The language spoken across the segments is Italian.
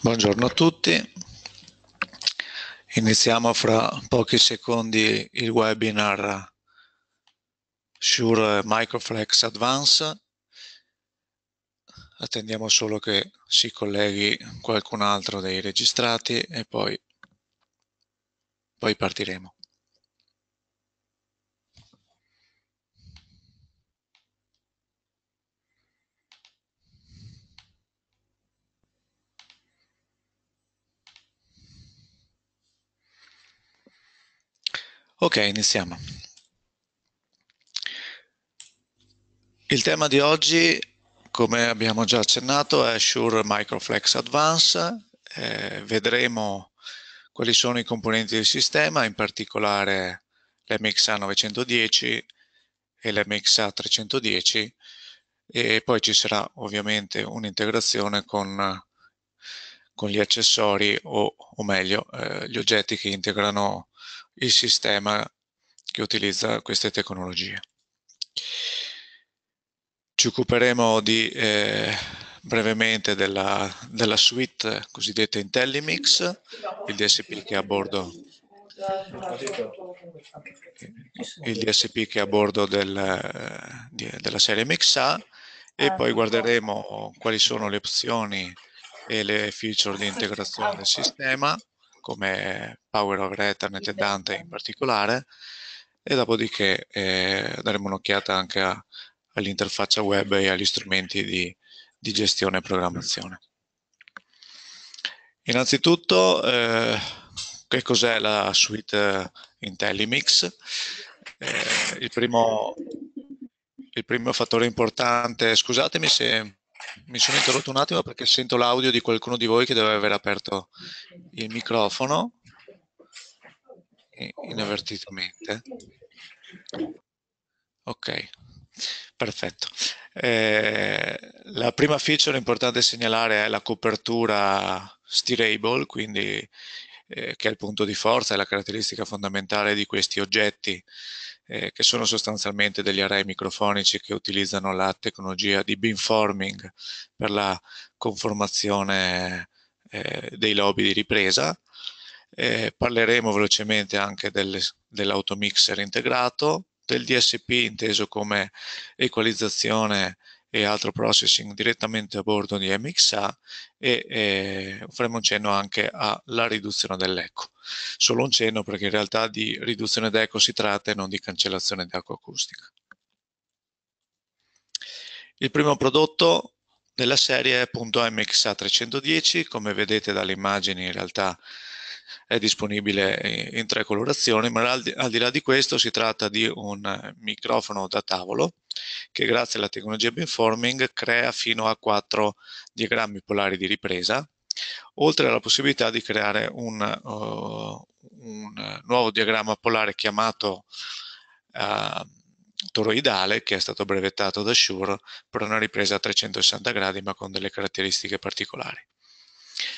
Buongiorno a tutti. Iniziamo fra pochi secondi il webinar Sure Microflex Advance. Attendiamo solo che si colleghi qualcun altro dei registrati e poi, poi partiremo. Ok, iniziamo. Il tema di oggi, come abbiamo già accennato, è Shure Microflex Advance. Eh, vedremo quali sono i componenti del sistema, in particolare l'MXA 910 e l'MXA 310 e poi ci sarà ovviamente un'integrazione con, con, gli accessori o, o meglio eh, gli oggetti che integrano il sistema che utilizza queste tecnologie. Ci occuperemo di, eh, brevemente della, della, suite cosiddetta IntelliMix, il DSP che è a bordo, è a bordo del, della serie MixA e poi guarderemo quali sono le opzioni e le feature di integrazione del sistema come Power of Ethernet e Dante in particolare, e dopodiché eh, daremo un'occhiata anche all'interfaccia web e agli strumenti di, di gestione e programmazione. Innanzitutto, eh, che cos'è la suite IntelliMix? Eh, il, primo, il primo fattore importante, scusatemi se mi sono interrotto un attimo perché sento l'audio di qualcuno di voi che deve aver aperto il microfono inavvertitamente. Ok, perfetto. Eh, la prima feature importante segnalare è la copertura stirable, quindi eh, che è il punto di forza, è la caratteristica fondamentale di questi oggetti eh, che sono sostanzialmente degli array microfonici che utilizzano la tecnologia di beamforming per la conformazione eh, dei lobby di ripresa. Eh, parleremo velocemente anche del, dell'automixer integrato, del DSP inteso come equalizzazione e altro processing direttamente a bordo di MXA e eh, faremo un cenno anche alla riduzione dell'eco. Solo un cenno perché in realtà di riduzione d'eco si tratta e non di cancellazione d'acqua acustica. Il primo prodotto della serie è appunto MXA 310, come vedete dalle immagini in realtà è disponibile in, tre colorazioni, ma al di, al di là di questo si tratta di un microfono da tavolo che grazie alla tecnologia beamforming crea fino a 4 diagrammi polari di ripresa, oltre alla possibilità di creare un, uh, un nuovo diagramma polare chiamato uh, toroidale che è stato brevettato da Shure per una ripresa a 360 gradi ma con delle caratteristiche particolari.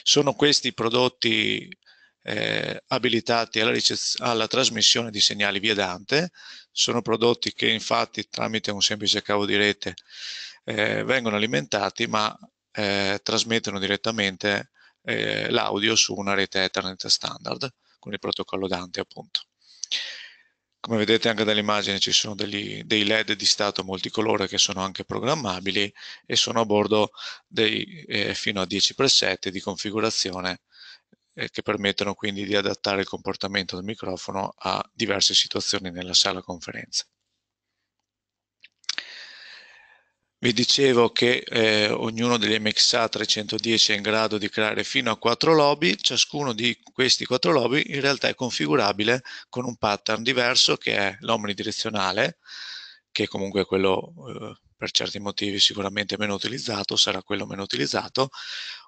Sono questi prodotti eh, abilitati alla, alla, trasmissione di segnali via Dante, sono prodotti che infatti tramite un semplice cavo di rete eh, vengono alimentati ma eh, trasmettono direttamente eh, l'audio su una rete Ethernet standard con il protocollo Dante appunto. Come vedete anche dall'immagine ci sono degli, dei LED di stato multicolore che sono anche programmabili e sono a bordo dei, eh, fino a 10 preset di configurazione eh, che permettono quindi di adattare il comportamento del microfono a diverse situazioni nella sala conferenza. Vi dicevo che eh, ognuno degli MXA 310 è in grado di creare fino a quattro lobby, ciascuno di questi quattro lobby in realtà è configurabile con un pattern diverso che è l'omnidirezionale, che è comunque quello eh, per certi motivi sicuramente meno utilizzato, sarà quello meno utilizzato,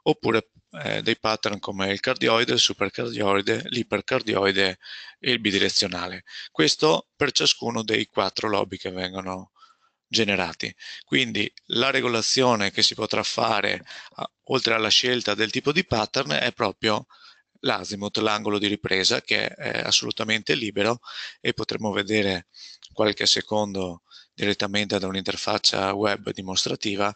oppure eh, dei pattern come il cardioide, il supercardioide, l'ipercardioide e il bidirezionale. Questo per ciascuno dei quattro lobi che vengono generati. Quindi la regolazione che si potrà fare oltre alla scelta del tipo di pattern è proprio l'azimuth, l'angolo di ripresa che è assolutamente libero e potremo vedere qualche secondo direttamente da un'interfaccia web dimostrativa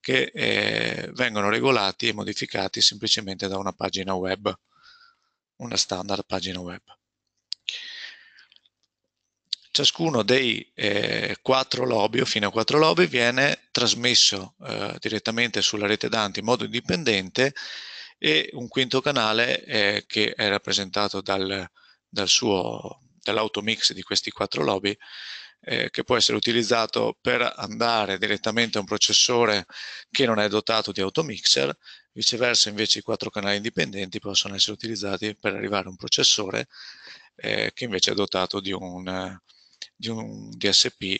che eh, vengono regolati e modificati semplicemente da una pagina web, una standard pagina web. Ciascuno dei eh, quattro lobby o fino a quattro lobby viene trasmesso eh, direttamente sulla rete Dante in modo indipendente e un quinto canale eh, che è rappresentato dal, dal suo dall'automix di questi quattro lobby eh, che può essere utilizzato per andare direttamente a un processore che non è dotato di automixer, viceversa invece i quattro canali indipendenti possono essere utilizzati per arrivare a un processore eh, che invece è dotato di un, di un DSP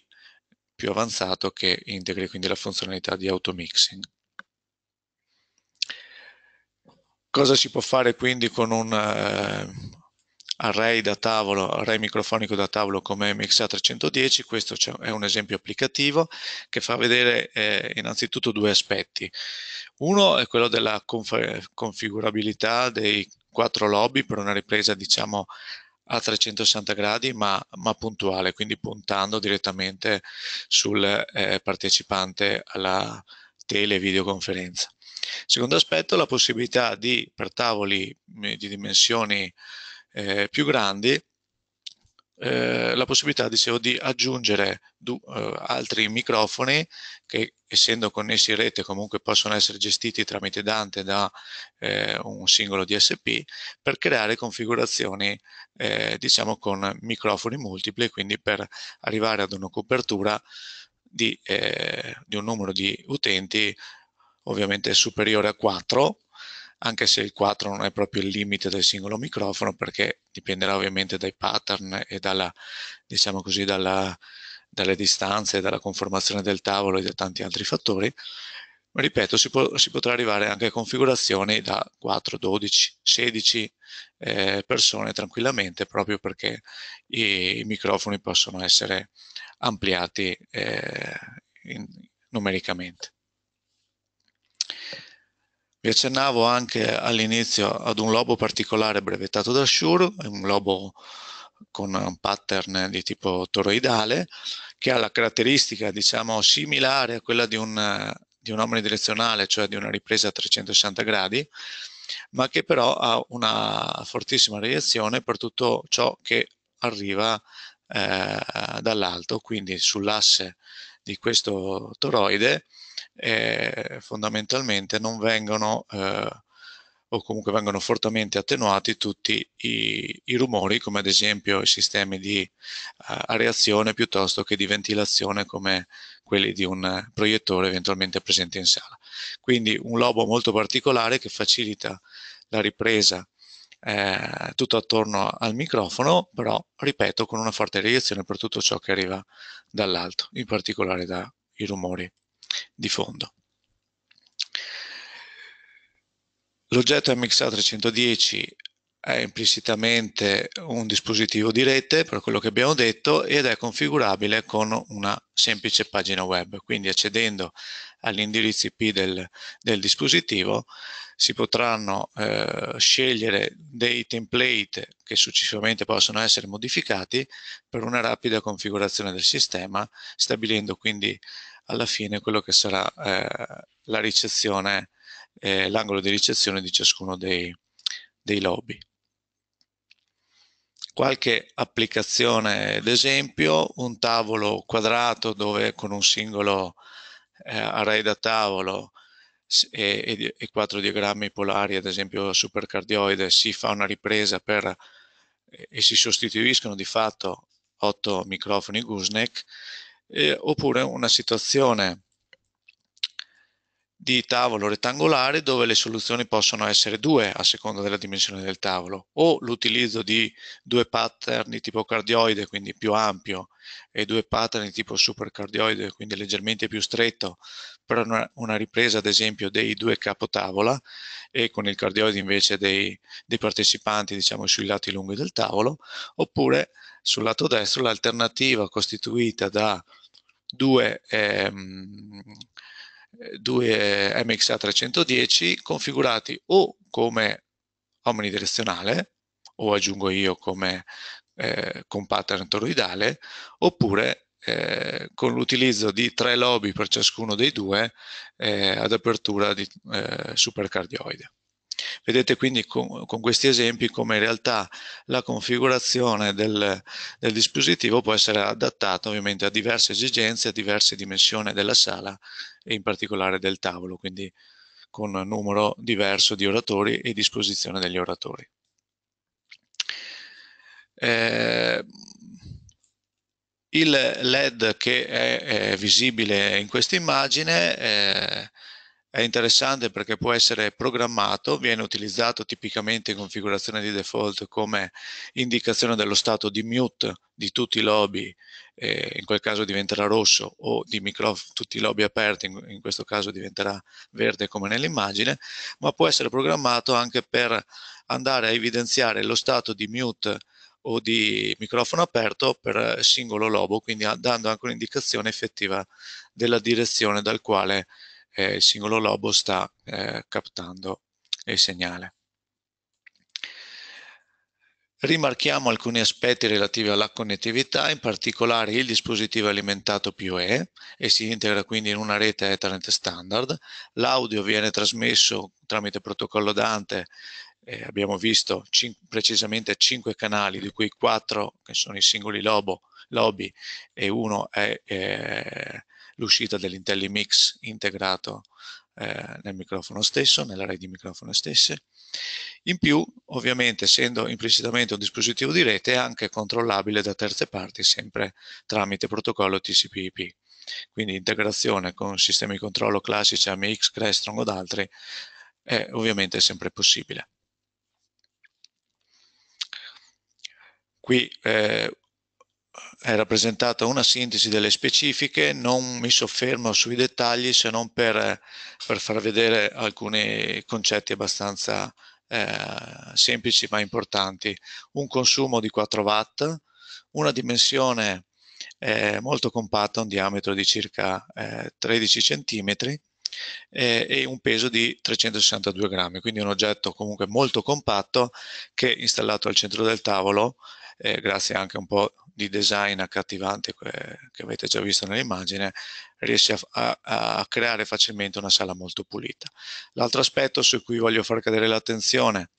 più avanzato che integri quindi la funzionalità di automixing. Cosa si può fare quindi con un, eh, array da tavolo, array microfonico da tavolo come MXA310, questo è un esempio applicativo che fa vedere eh, innanzitutto due aspetti. Uno è quello della conf configurabilità dei quattro lobby per una ripresa diciamo a 360 gradi ma, ma puntuale, quindi puntando direttamente sul eh, partecipante alla tele videoconferenza. Secondo aspetto, la possibilità di, per tavoli mm, di dimensioni eh, più grandi, eh, la possibilità, dicevo, di aggiungere du, eh, altri microfoni che, essendo connessi in rete, comunque possono essere gestiti tramite Dante da eh, un singolo DSP per creare configurazioni, eh, diciamo, con microfoni multipli, quindi per arrivare ad una copertura di, eh, di un numero di utenti ovviamente superiore a 4 anche se il 4 non è proprio il limite del singolo microfono perché dipenderà ovviamente dai pattern e dalla, diciamo così, dalla, dalle distanze, dalla conformazione del tavolo e da tanti altri fattori. ripeto, si, può, si, potrà arrivare anche a configurazioni da 4, 12, 16 eh, persone tranquillamente proprio perché i, i, microfoni possono essere ampliati eh, in, numericamente. Vi accennavo anche all'inizio ad un lobo particolare brevettato da Shure, un lobo con un pattern di tipo toroidale, che ha la caratteristica diciamo, similare a quella di un, di un omnidirezionale, cioè di una ripresa a 360 gradi, ma che però ha una fortissima reazione per tutto ciò che arriva eh, dall'alto, quindi sull'asse di questo toroide e fondamentalmente non vengono eh, o comunque vengono fortemente attenuati tutti i, i, rumori come ad esempio i sistemi di uh, areazione piuttosto che di ventilazione come quelli di un proiettore eventualmente presente in sala. Quindi un lobo molto particolare che facilita la ripresa eh, tutto attorno al microfono, però ripeto con una forte reazione per tutto ciò che arriva dall'alto, in particolare dai rumori di fondo. L'oggetto MXA310 è implicitamente un dispositivo di rete, per quello che abbiamo detto, ed è configurabile con una semplice pagina web. Quindi accedendo agli indirizzi IP del, del dispositivo si potranno eh, scegliere dei template che successivamente possono essere modificati per una rapida configurazione del sistema, stabilendo quindi alla fine quello che sarà eh, la ricezione, eh, l'angolo di ricezione di ciascuno dei, dei lobby. Qualche applicazione d'esempio, un tavolo quadrato dove con un singolo eh, array da tavolo e, e, e, quattro diagrammi polari, ad esempio supercardioide, si fa una ripresa per, e si sostituiscono di fatto otto microfoni Gusnek eh, oppure una situazione di tavolo rettangolare dove le soluzioni possono essere due a seconda della dimensione del tavolo o l'utilizzo di due pattern di tipo cardioide quindi più ampio e due pattern di tipo supercardioide quindi leggermente più stretto per una, una ripresa ad esempio dei due capotavola e con il cardioide invece dei, dei partecipanti diciamo sui lati lunghi del tavolo oppure sul lato destro l'alternativa costituita da due ehm, due MXA 310 configurati o come omnidirezionale o aggiungo io come eh, con pattern toroidale oppure eh, con l'utilizzo di tre lobi per ciascuno dei due eh, ad apertura di eh, supercardioide. Vedete quindi con, con, questi esempi come in realtà la configurazione del, del, dispositivo può essere adattata ovviamente a diverse esigenze, a diverse dimensioni della sala e in particolare del tavolo, quindi con un numero diverso di oratori e disposizione degli oratori. Eh, il LED che è, è visibile in questa immagine eh, è interessante perché può essere programmato, viene utilizzato tipicamente in configurazione di default come indicazione dello stato di mute di tutti i lobby eh, in quel caso diventerà rosso, o di micro, tutti i lobby aperti, in, in questo caso diventerà verde come nell'immagine, ma può essere programmato anche per andare a evidenziare lo stato di mute o di microfono aperto per singolo lobo, quindi dando anche un'indicazione effettiva della direzione dal quale eh, il singolo lobo sta eh, captando il segnale. Rimarchiamo alcuni aspetti relativi alla connettività, in particolare il dispositivo è alimentato PoE e si integra quindi in una rete Ethernet standard. L'audio viene trasmesso tramite protocollo Dante, eh, abbiamo visto cin precisamente 5 canali, di cui 4 che sono i singoli lobo, lobby e uno è eh, l'uscita dell'IntelliMix integrato eh, nel microfono stesso, nell'array di microfono stesse. In più, ovviamente, essendo implicitamente un dispositivo di rete, è anche controllabile da terze parti sempre tramite protocollo TCP/IP. Quindi integrazione con sistemi di controllo classici AMX, Crestron o altri è ovviamente sempre possibile. Qui eh, è rappresentata una sintesi delle specifiche, non mi soffermo sui dettagli se non per, per far vedere alcuni concetti abbastanza eh, semplici ma importanti. Un consumo di 4 watt, una dimensione eh, molto compatta, un diametro di circa eh, 13 cm e un peso di 362 grammi, quindi un oggetto comunque molto compatto che installato al centro del tavolo, eh, grazie anche un po' di design accattivante che avete già visto nell'immagine, riesce a, a, a creare facilmente una sala molto pulita. L'altro aspetto su cui voglio far cadere l'attenzione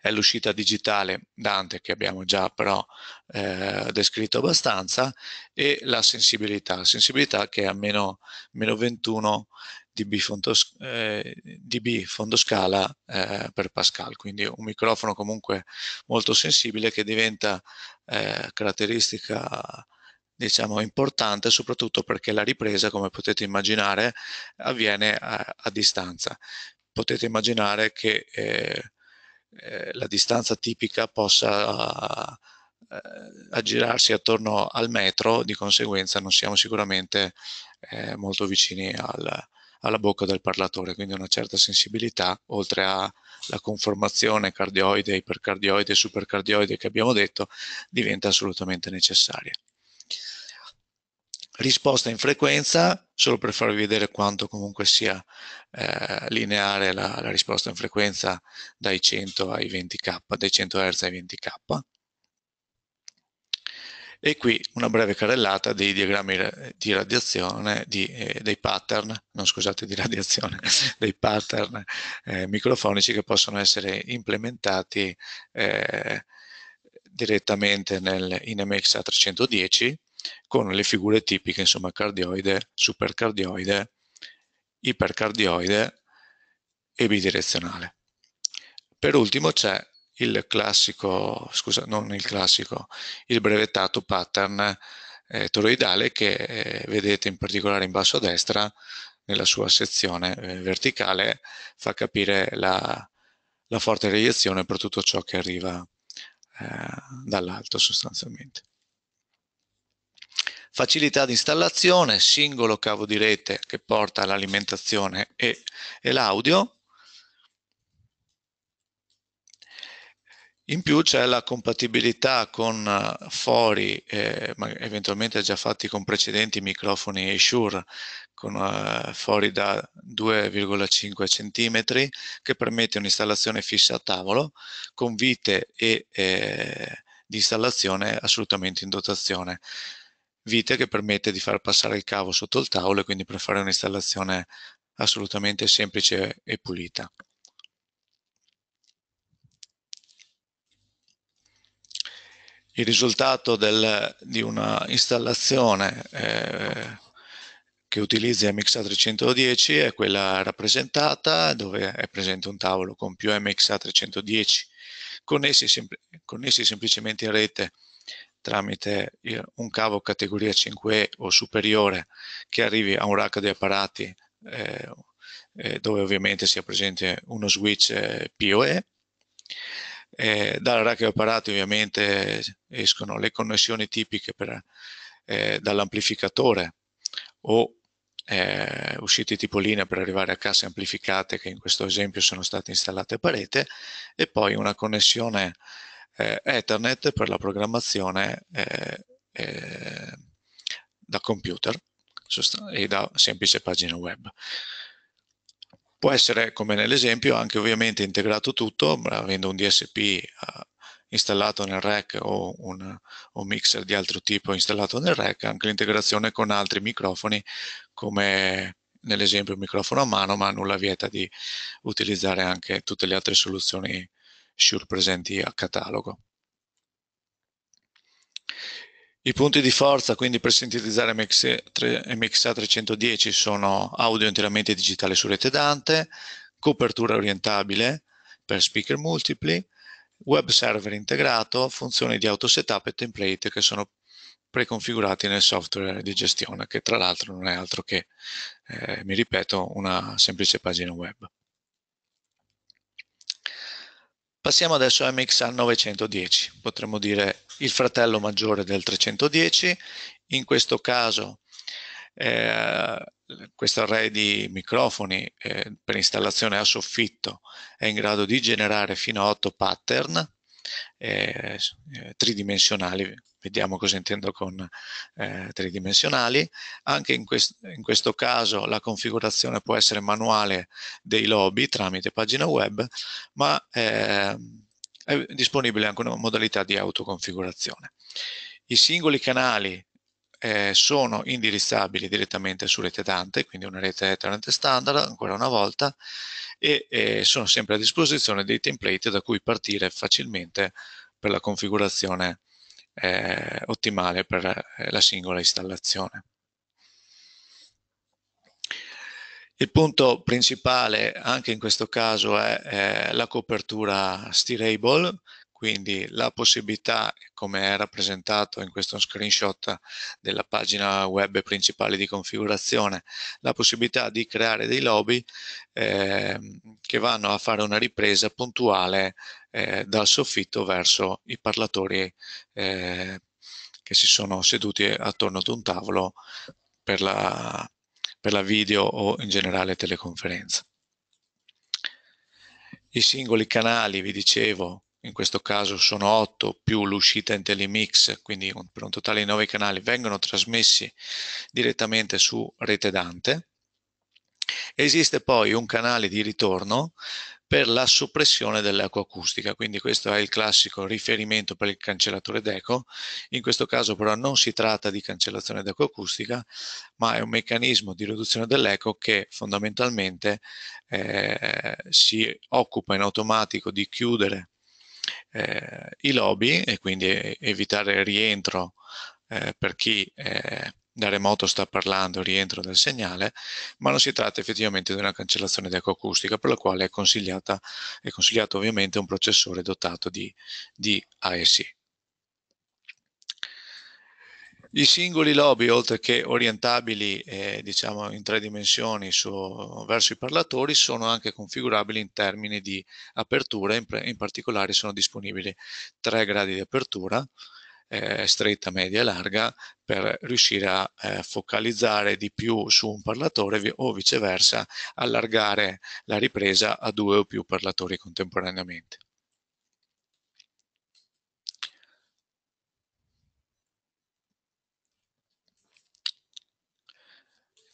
è l'uscita digitale Dante che abbiamo già però eh, descritto abbastanza e la sensibilità, sensibilità che a meno, meno 21 dB fondo, eh, dB fondo scala eh, per Pascal, quindi un microfono comunque molto sensibile che diventa eh, caratteristica diciamo importante soprattutto perché la ripresa come potete immaginare avviene a, a distanza. Potete immaginare che eh, eh, la distanza tipica possa eh, aggirarsi attorno al metro, di conseguenza non siamo sicuramente eh, molto vicini al, alla bocca del parlatore, quindi una certa sensibilità, oltre alla conformazione cardioide, ipercardioide, supercardioide che abbiamo detto, diventa assolutamente necessaria. Risposta in frequenza, solo per farvi vedere quanto comunque sia eh, lineare la, la, risposta in frequenza dai 100 ai 20k, dai 100 Hz ai 20k. E qui una breve carrellata dei diagrammi di radiazione, di, eh, dei pattern, non scusate, di radiazione, dei pattern eh, microfonici che possono essere implementati eh, direttamente nel, in MXA 310 con le figure tipiche, insomma, cardioide, supercardioide, ipercardioide e bidirezionale. Per ultimo c'è il classico, scusa, non il classico, il brevettato pattern eh, toroidale che eh, vedete in particolare in basso a destra nella sua sezione eh, verticale fa capire la, la forte reiezione per tutto ciò che arriva eh, dall'alto sostanzialmente. Facilità di installazione, singolo cavo di rete che porta all'alimentazione e, e l'audio, In più c'è la compatibilità con eh, fori, eh, eventualmente già fatti con precedenti microfoni Shure, con eh, fori da 2,5 cm che permette un'installazione fissa a tavolo con vite e eh, di installazione assolutamente in dotazione. Vite che permette di far passare il cavo sotto il tavolo e quindi per fare un'installazione assolutamente semplice e pulita. il risultato del, di una installazione eh, che utilizzi MXA310 è quella rappresentata dove è presente un tavolo con più MXA310 connessi, sempl connessi semplicemente in rete tramite eh, un cavo categoria 5E o superiore che arrivi a un rack di apparati eh, eh dove ovviamente sia presente uno switch eh, PoE eh, dalla rack apparati ovviamente escono le connessioni tipiche eh, dall'amplificatore o eh, uscite tipo linea per arrivare a casse amplificate che in questo esempio sono state installate a parete e poi una connessione eh, Ethernet per la programmazione eh, eh, da computer e da semplice pagina web. Può essere, come nell'esempio, anche ovviamente integrato tutto, avendo un DSP eh, installato nel rack o un, un, mixer di altro tipo installato nel rack, anche l'integrazione con altri microfoni, come nell'esempio il microfono a mano, ma nulla vieta di utilizzare anche tutte le altre soluzioni Shure presenti a catalogo. I punti di forza, quindi per sintetizzare MXA 310 sono audio interamente digitale su rete Dante, copertura orientabile per speaker multipli, web server integrato, funzioni di auto setup e template che sono preconfigurati nel software di gestione, che tra l'altro non è altro che, eh, mi ripeto, una semplice pagina web. Passiamo adesso a MXA 910, potremmo dire il fratello maggiore del 310, in questo caso eh, questo array di microfoni eh, per installazione a soffitto è in grado di generare fino a 8 pattern eh, tridimensionali, vediamo cosa intendo con eh, tridimensionali. Anche in, quest in, questo caso la configurazione può essere manuale dei lobby tramite pagina web, ma eh, è disponibile anche una modalità di autoconfigurazione. I singoli canali eh, sono indirizzabili direttamente su rete Dante, quindi una rete Ethernet standard, ancora una volta, e eh, sono sempre a disposizione dei template da cui partire facilmente per la configurazione eh, ottimale per eh, la singola installazione. Il punto principale anche in questo caso è eh, la copertura steerable, quindi la possibilità, come è rappresentato in questo screenshot della pagina web principale di configurazione, la possibilità di creare dei lobby eh, che vanno a fare una ripresa puntuale eh, dal soffitto verso i parlatori eh, che si sono seduti attorno ad un tavolo per la, per la video o in generale teleconferenza. I singoli canali, vi dicevo, in questo caso sono 8 più l'uscita in telemix, quindi un, per un totale di 9 canali, vengono trasmessi direttamente su rete Dante. Esiste poi un canale di ritorno per la soppressione dell'ecoacustica, quindi questo è il classico riferimento per il cancellatore d'eco, in questo caso però non si tratta di cancellazione d'ecoacustica, ma è un meccanismo di riduzione dell'eco che fondamentalmente eh, si occupa in automatico di chiudere eh, i lobby e quindi evitare il rientro eh, per chi eh, da remoto sta parlando, rientro del segnale, ma non si tratta effettivamente di una cancellazione di ecoacustica per la quale è, è consigliato ovviamente un processore dotato di, di ASI. I singoli lobby, oltre che orientabili eh, diciamo in tre dimensioni su, verso i parlatori, sono anche configurabili in termini di apertura, in, in particolare sono disponibili tre gradi di apertura, eh, stretta, media e larga, per riuscire a eh, focalizzare di più su un parlatore o viceversa allargare la ripresa a due o più parlatori contemporaneamente.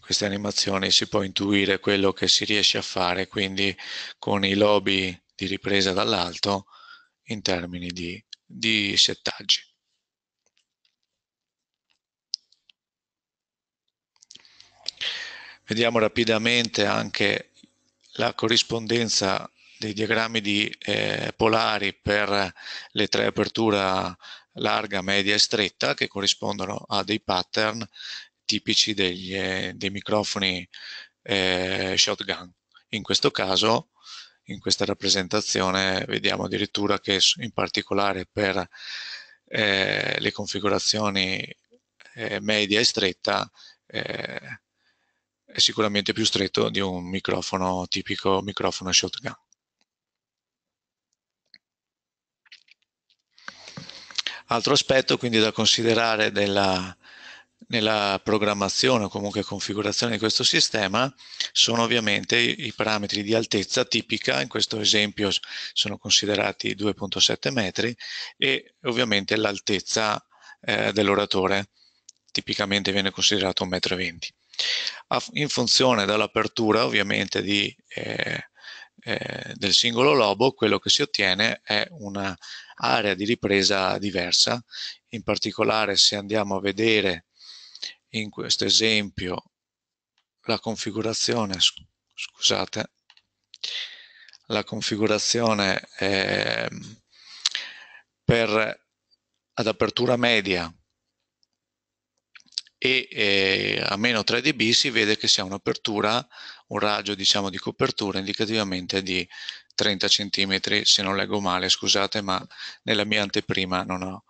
queste animazioni si può intuire quello che si riesce a fare, quindi con i lobby di ripresa dall'alto in termini di, di settaggi. Vediamo rapidamente anche la corrispondenza dei diagrammi di, eh, polari per le tre aperture larga, media e stretta che corrispondono a dei pattern tipici degli, eh, dei microfoni eh, shotgun. In questo caso, in questa rappresentazione, vediamo addirittura che in particolare per eh, le configurazioni eh, media e stretta eh, è sicuramente più stretto di un microfono tipico microfono shotgun. Altro aspetto quindi da considerare della, nella programmazione o comunque configurazione di questo sistema sono ovviamente i, parametri di altezza tipica, in questo esempio sono considerati 2.7 metri, e ovviamente l'altezza eh, dell'oratore, tipicamente viene considerato 1,20 m. in funzione dell'apertura ovviamente di, eh, eh, del singolo lobo, quello che si ottiene è un'area di ripresa diversa, in particolare se andiamo a vedere in questo esempio la configurazione, scusate, la configurazione eh, per ad apertura media e eh, a meno 3 dB si vede che si ha un'apertura, un raggio diciamo di copertura indicativamente di 30 cm se non leggo male, scusate ma nella mia anteprima non ho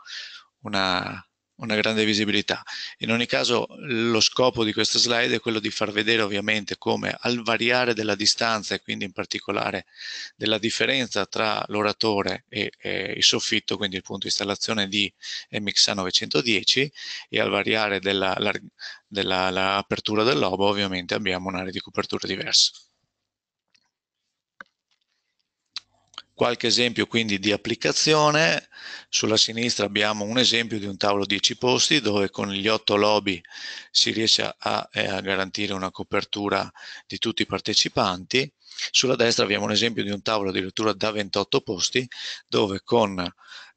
una una grande visibilità. In ogni caso lo scopo di questa slide è quello di far vedere ovviamente come al variare della distanza e quindi in particolare della differenza tra l'oratore e, e, il soffitto, quindi il punto di installazione di MXA 910 e al variare dell'apertura della, della, dell'obo ovviamente abbiamo un'area di copertura diversa. Qualche esempio quindi di applicazione, sulla sinistra abbiamo un esempio di un tavolo 10 posti dove con gli 8 lobby si riesce a, eh, a garantire una copertura di tutti i partecipanti, sulla destra abbiamo un esempio di un tavolo addirittura da 28 posti dove con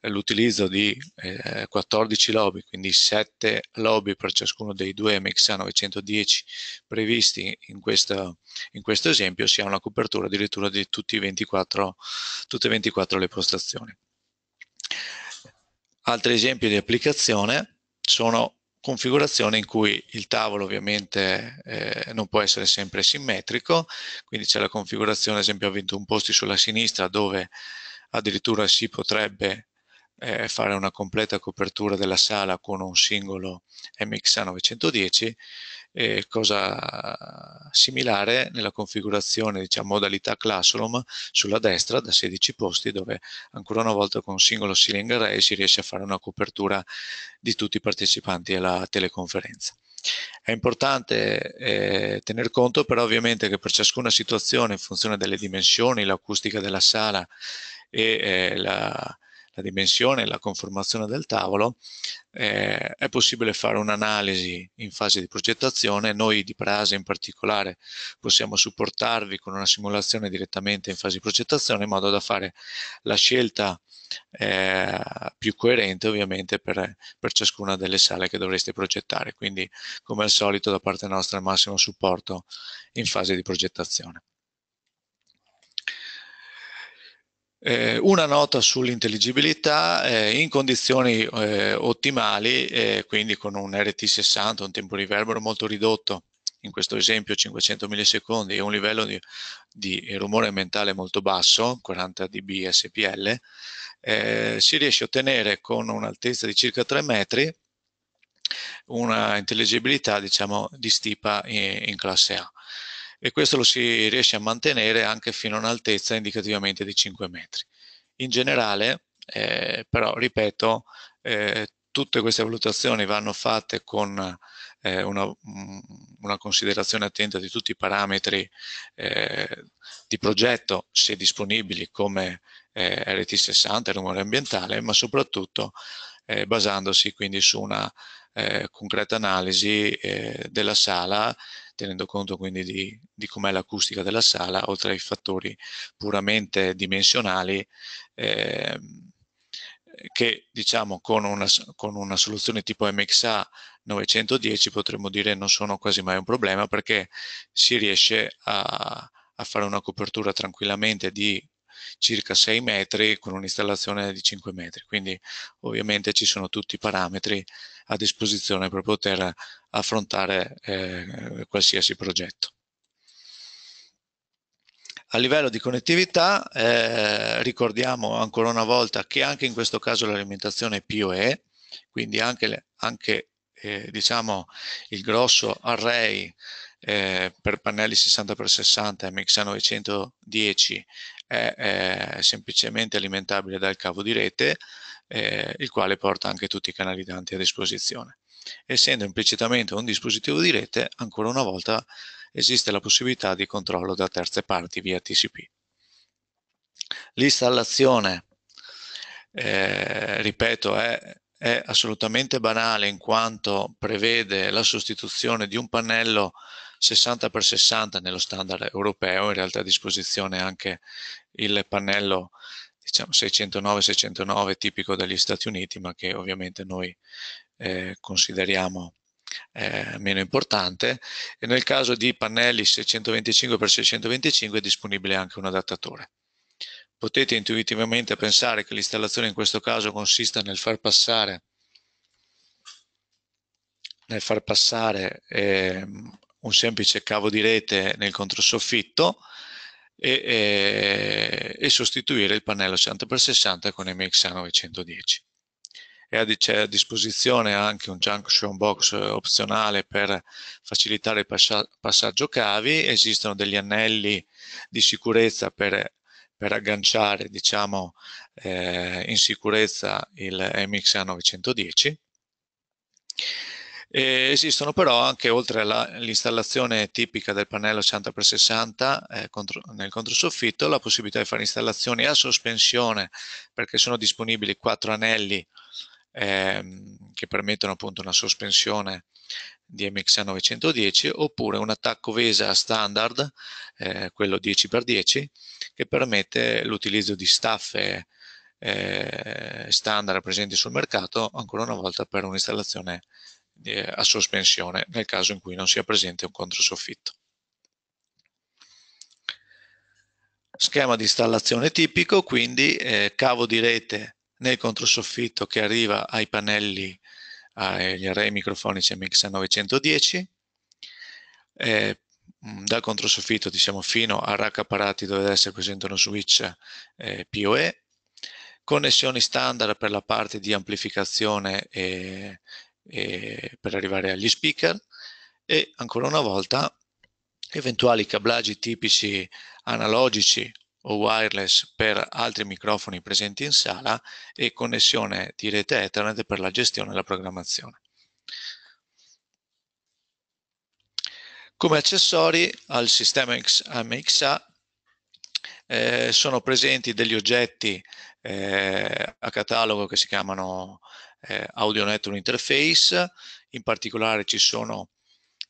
l'utilizzo di eh, 14 lobby, quindi 7 lobby per ciascuno dei due MXA 910 previsti in, questa, in questo esempio, si ha una copertura addirittura di tutti 24, tutte 24 le postazioni. Altri esempi di applicazione sono configurazione in cui il tavolo ovviamente eh, non può essere sempre simmetrico, quindi c'è la configurazione ad esempio a 21 posti sulla sinistra dove addirittura si potrebbe eh, fare una completa copertura della sala con un singolo MXA910, eh, cosa similare nella configurazione, diciamo, modalità classroom sulla destra da 16 posti dove ancora una volta con un singolo ceiling array si riesce a fare una copertura di tutti i partecipanti alla teleconferenza. È importante eh, tener conto però ovviamente che per ciascuna situazione in funzione delle dimensioni, l'acustica della sala e eh, la, la dimensione e la conformazione del tavolo, eh, è possibile fare un'analisi in fase di progettazione. Noi di Prase in particolare possiamo supportarvi con una simulazione direttamente in fase di progettazione in modo da fare la scelta eh, più coerente ovviamente per, per ciascuna delle sale che dovreste progettare. Quindi come al solito da parte nostra il massimo supporto in fase di progettazione. Eh, una nota sull'intelligibilità eh, in condizioni eh, ottimali, eh, quindi con un RT60, un tempo di riverbero molto ridotto, in questo esempio 500 millisecondi e un livello di, di rumore ambientale molto basso, 40 dB SPL, eh, si riesce a ottenere con un'altezza di circa 3 metri una intelligibilità diciamo, di stipa in, in classe A e questo lo si riesce a mantenere anche fino a un'altezza indicativamente di 5 metri. In generale, eh, però, ripeto, eh, tutte queste valutazioni vanno fatte con eh, una, mm, una, considerazione attenta di tutti i parametri eh, di progetto, se disponibili come eh, RT60, rumore ambientale, ma soprattutto eh, basandosi quindi su una concreta analisi della sala tenendo conto quindi di, di com'è l'acustica della sala, oltre ai fattori puramente dimensionali, eh, che diciamo con una, con una, soluzione tipo MXA 910 potremmo dire non sono quasi mai un problema perché si riesce a, a fare una copertura tranquillamente di circa 6 metri con un'installazione di 5 metri quindi ovviamente ci sono tutti i parametri a disposizione per poter affrontare eh, qualsiasi progetto. A livello di connettività eh, ricordiamo ancora una volta che anche in questo caso l'alimentazione è PoE, quindi anche, anche eh, diciamo il grosso array eh, per pannelli 60x60 mx 910 è, è semplicemente alimentabile dal cavo di rete, eh, il quale porta anche tutti i canali Dante a disposizione. Essendo implicitamente un dispositivo di rete, ancora una volta esiste la possibilità di controllo da terze parti via TCP. L'installazione, eh, ripeto, è, è assolutamente banale in quanto prevede la sostituzione di un pannello 60x60 nello standard europeo, in realtà a disposizione anche il pannello diciamo 609-609 tipico degli Stati Uniti, ma che ovviamente noi eh, consideriamo eh, meno importante. E nel caso di pannelli 625x625 è disponibile anche un adattatore. Potete intuitivamente pensare che l'installazione in questo caso consista nel far passare, nel far passare eh, un semplice cavo di rete nel controsoffitto e, e, e sostituire il pannello 100x60 con MXA a 910 e c'è a disposizione anche un junction box opzionale per facilitare il passa passaggio cavi, esistono degli anelli di sicurezza per, per agganciare diciamo, eh, in sicurezza il eh, MXA 910 eh, esistono però anche oltre all'installazione tipica del pannello 60x60 eh, contro, nel controsoffitto la possibilità di fare installazioni a sospensione perché sono disponibili quattro anelli ehm, che permettono appunto una sospensione di MXA 910 oppure un attacco VESA standard, eh, quello 10x10, che permette l'utilizzo di staffe eh, standard presenti sul mercato ancora una volta per un'installazione eh, a sospensione nel caso in cui non sia presente un controsoffitto. Schema di installazione tipico, quindi eh, cavo di rete nel controsoffitto che arriva ai pannelli, agli array microfonici MX910, eh, mm, dal controsoffitto diciamo fino al rack apparati dove deve essere presente uno switch eh, PoE, connessioni standard per la parte di amplificazione e eh, per arrivare agli speaker e ancora una volta eventuali cablaggi tipici analogici o wireless per altri microfoni presenti in sala e connessione di rete Ethernet per la gestione e la programmazione. Come accessori al sistema MXA eh, sono presenti degli oggetti eh, a catalogo che si chiamano eh, Audio Network Interface, in particolare ci sono,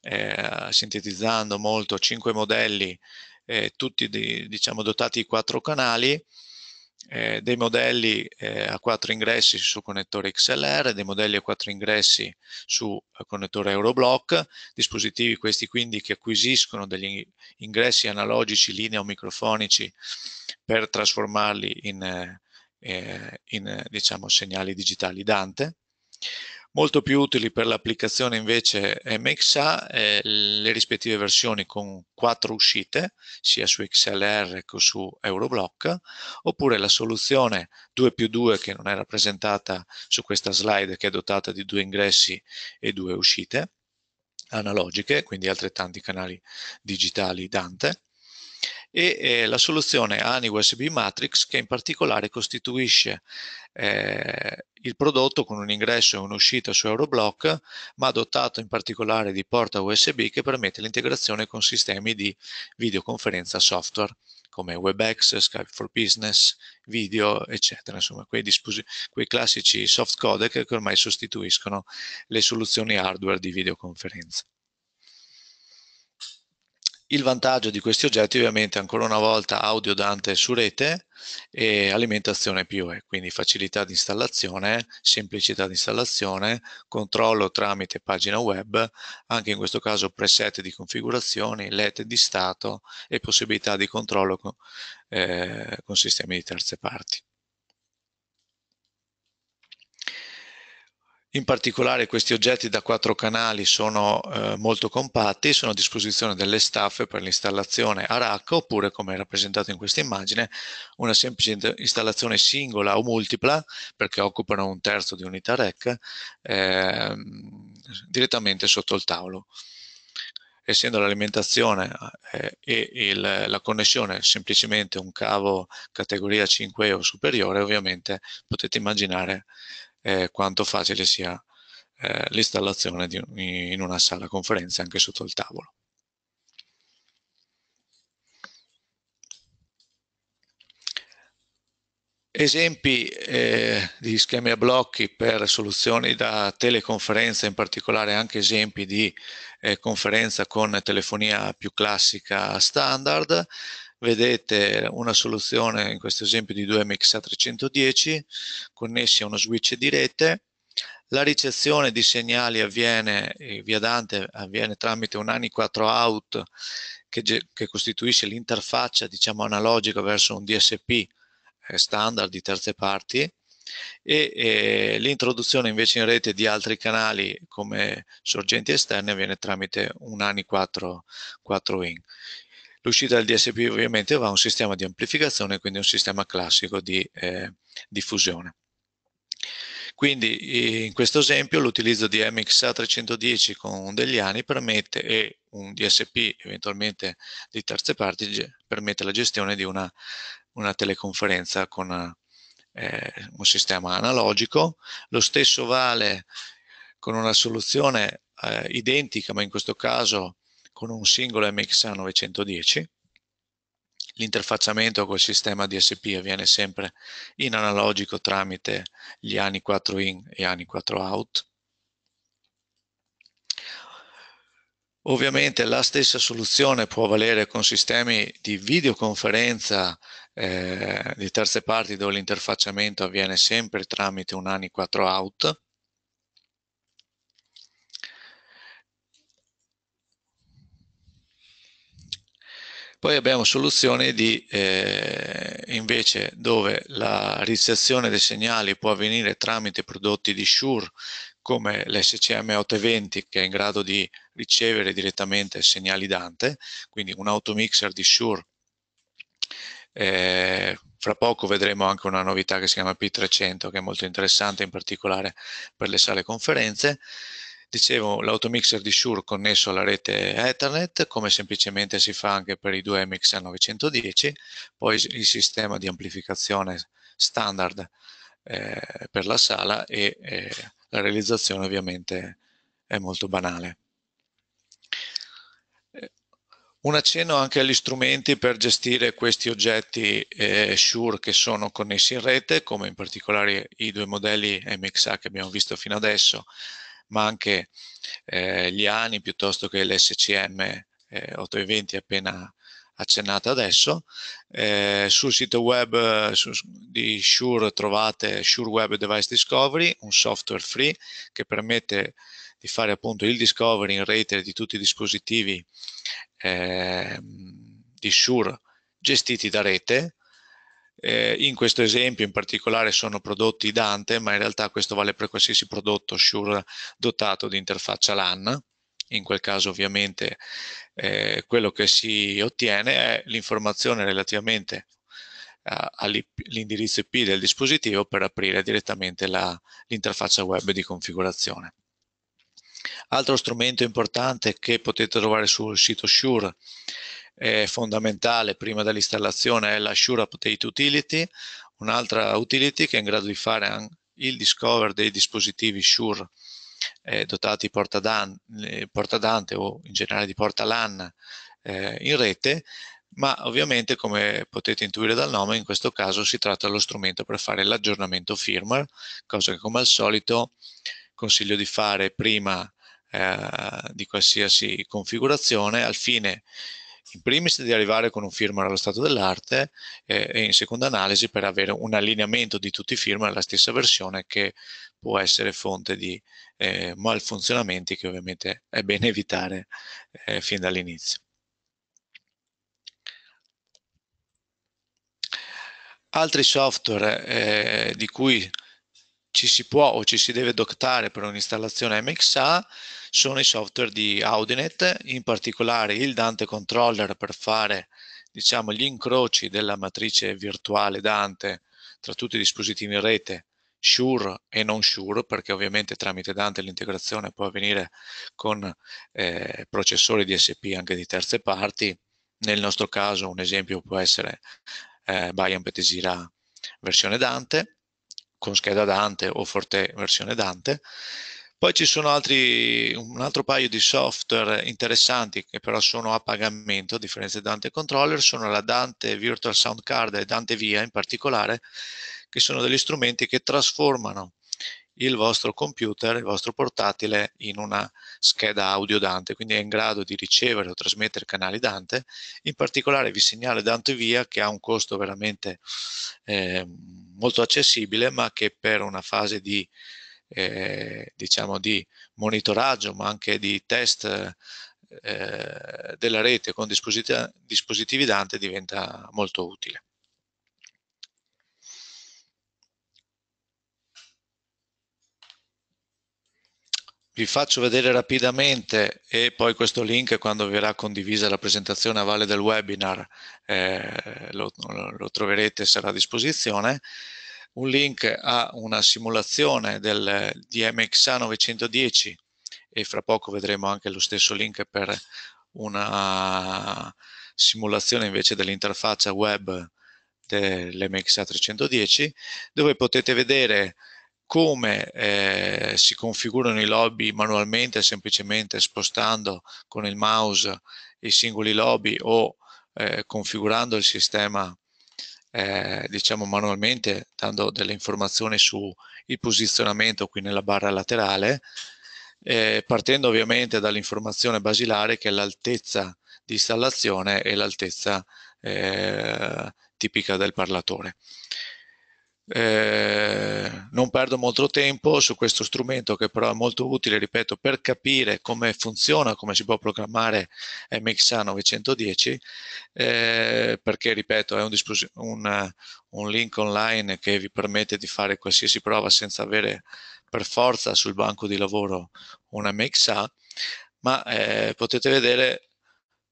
eh, sintetizzando molto, cinque modelli, eh, tutti di, diciamo, dotati di quattro canali, eh, dei modelli eh, a quattro ingressi su connettore XLR, dei modelli a quattro ingressi su connettore Euroblock, dispositivi questi quindi che acquisiscono degli ingressi analogici, linea o microfonici per trasformarli in eh, eh, in eh, diciamo, segnali digitali Dante. Molto più utili per l'applicazione invece MXA eh, le rispettive versioni con quattro uscite, sia su XLR che su Euroblock, oppure la soluzione 2 più 2 che non è rappresentata su questa slide che è dotata di due ingressi e due uscite analogiche, quindi altrettanti canali digitali Dante e eh, la soluzione ANI USB Matrix che in particolare costituisce eh, il prodotto con un ingresso e un'uscita su Euroblock ma dotato in particolare di porta USB che permette l'integrazione con sistemi di videoconferenza software come WebEx, Skype for Business, video, eccetera, insomma quei, quei classici soft codec che ormai sostituiscono le soluzioni hardware di videoconferenza. Il vantaggio di questi oggetti ovviamente ancora una volta audio Dante su rete e alimentazione PUE, quindi facilità di installazione, semplicità di installazione, controllo tramite pagina web, anche in questo caso preset di configurazioni, LED di stato e possibilità di controllo con, eh, con sistemi di terze parti. In particolare questi oggetti da quattro canali sono eh, molto compatti, sono a disposizione delle staffe per l'installazione a rack oppure, come rappresentato in questa immagine, una semplice installazione singola o multipla, perché occupano un terzo di unità rack, eh, direttamente sotto il tavolo. Essendo l'alimentazione eh, e il, la connessione semplicemente un cavo categoria 5E o superiore, ovviamente potete immaginare eh, quanto facile sia eh, l'installazione in una sala conferenze anche sotto il tavolo. Esempi eh, di schemi a blocchi per soluzioni da teleconferenza, in particolare anche esempi di eh, conferenza con telefonia più classica standard, vedete una soluzione, in questo esempio di 2 MXA310, connessi a uno switch di rete, la ricezione di segnali avviene, eh, via Dante, avviene tramite un ANI 4 out che, che costituisce l'interfaccia diciamo, analogica verso un DSP eh, standard di terze parti e, e l'introduzione invece in rete di altri canali come sorgenti esterne avviene tramite un ANI 4, 4 in. L'uscita del DSP ovviamente va a un sistema di amplificazione, quindi un sistema classico di eh, diffusione. Quindi eh, in questo esempio l'utilizzo di MXA310 con degli Degliani permette e un DSP eventualmente di terze parti permette la gestione di una, una teleconferenza con eh, un sistema analogico. Lo stesso vale con una soluzione eh, identica ma in questo caso con un singolo MXA 910. L'interfacciamento col sistema DSP avviene sempre in analogico tramite gli ANI 4 in e ANI 4 out. Ovviamente la stessa soluzione può valere con sistemi di videoconferenza eh, di terze parti dove l'interfacciamento avviene sempre tramite un ANI 4 out Poi abbiamo soluzioni di, eh, invece dove la ricezione dei segnali può avvenire tramite prodotti di Shure come l'SCM 820 che è in grado di ricevere direttamente segnali Dante, quindi un automixer di Shure. Eh, fra poco vedremo anche una novità che si chiama P300 che è molto interessante in particolare per le sale conferenze Dicevo l'automixer di Shure connesso alla rete Ethernet, come semplicemente si fa anche per i due MXA910, poi il sistema di amplificazione standard eh, per la sala e eh, la realizzazione ovviamente è molto banale. Eh, un accenno anche agli strumenti per gestire questi oggetti eh, Shure che sono connessi in rete, come in particolare i due modelli MXA che abbiamo visto fino adesso ma anche eh, gli ANI piuttosto che l'SCM eh, 820 appena accennata adesso. Eh, sul sito web eh, su, di Shure trovate Shure Web Device Discovery, un software free che permette di fare appunto il discovery in rete di tutti i dispositivi eh, di Shure gestiti da rete eh, in questo esempio in particolare sono prodotti Dante, ma in realtà questo vale per qualsiasi prodotto Shure dotato di interfaccia LAN. In quel caso ovviamente eh, quello che si ottiene è l'informazione relativamente all'indirizzo IP del dispositivo per aprire direttamente l'interfaccia web di configurazione. Altro strumento importante che potete trovare sul sito Shure eh, fondamentale prima dell'installazione è la Shure Update Utility, un'altra utility che è in grado di fare il discover dei dispositivi Sure eh, dotati di porta, eh, porta, Dante o in generale di porta LAN eh, in rete, ma ovviamente come potete intuire dal nome in questo caso si tratta dello strumento per fare l'aggiornamento firmware, cosa che come al solito consiglio di fare prima eh, di qualsiasi configurazione al fine di in primis di arrivare con un firmware allo stato dell'arte eh, e in seconda analisi per avere un allineamento di tutti i firmware alla stessa versione che può essere fonte di eh, malfunzionamenti che ovviamente è bene evitare eh, fin dall'inizio. Altri software eh, di cui ci si può o ci si deve doctare per un'installazione MXA sono i software di Audinet, in particolare il Dante Controller per fare diciamo, gli incroci della matrice virtuale Dante tra tutti i dispositivi in rete, Sure e non Sure, perché ovviamente tramite Dante l'integrazione può avvenire con eh, processori DSP anche di terze parti. Nel nostro caso un esempio può essere eh, Bayern Petesira versione Dante, con scheda Dante o Forte versione Dante poi ci sono altri, un altro paio di software interessanti che però sono a pagamento, a differenza di Dante Controller, sono la Dante Virtual Sound Card e Dante Via in particolare, che sono degli strumenti che trasformano il vostro computer, il vostro portatile in una scheda audio Dante, quindi è in grado di ricevere o trasmettere canali Dante. In particolare vi segnalo Dante Via che ha un costo veramente eh, molto accessibile, ma che per una fase di eh, diciamo di monitoraggio ma anche di test eh, della rete con disposit dispositivi Dante diventa molto utile. vi faccio vedere rapidamente e poi questo link quando verrà condivisa la presentazione a valle del webinar eh, lo, lo, troverete sarà a disposizione un link a una simulazione del, di MXA 910 e fra poco vedremo anche lo stesso link per una simulazione invece dell'interfaccia web dell'MXA 310 dove potete vedere come eh, si configurano i lobby manualmente semplicemente spostando con il mouse i singoli lobby o eh, configurando il sistema eh, diciamo manualmente dando delle informazioni sul posizionamento qui nella barra laterale, eh, partendo ovviamente dall'informazione basilare che è l'altezza di installazione e l'altezza eh, tipica del parlatore. Eh, non perdo molto tempo su questo strumento che però è molto utile, ripeto, per capire come funziona, come si può programmare MXA 910, eh, perché, ripeto, è un, un, un, link online che vi permette di fare qualsiasi prova senza avere per forza sul banco di lavoro una MXA, ma eh, potete vedere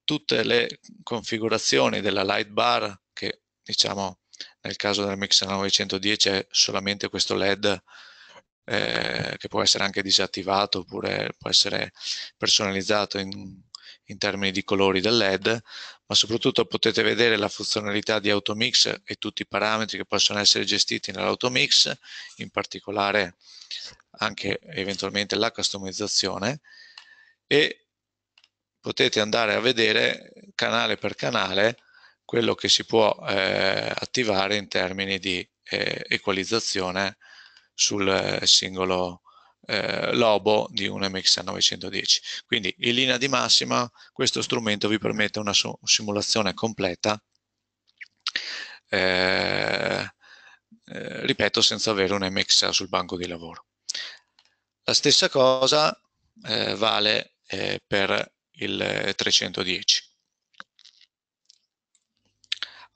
tutte le configurazioni della light bar che, diciamo, nel caso del Mixer 910 è solamente questo LED eh, che può essere anche disattivato oppure può essere personalizzato in, in termini di colori del LED, ma soprattutto potete vedere la funzionalità di Automix e tutti i parametri che possono essere gestiti nell'Automix, in particolare anche eventualmente la customizzazione e potete andare a vedere canale per canale quello che si può eh, attivare in termini di eh, equalizzazione sul eh, singolo eh, lobo di un mx 910 Quindi in linea di massima questo strumento vi permette una simulazione completa, eh, eh, ripeto, senza avere un MX sul banco di lavoro. La stessa cosa eh, vale per il 310.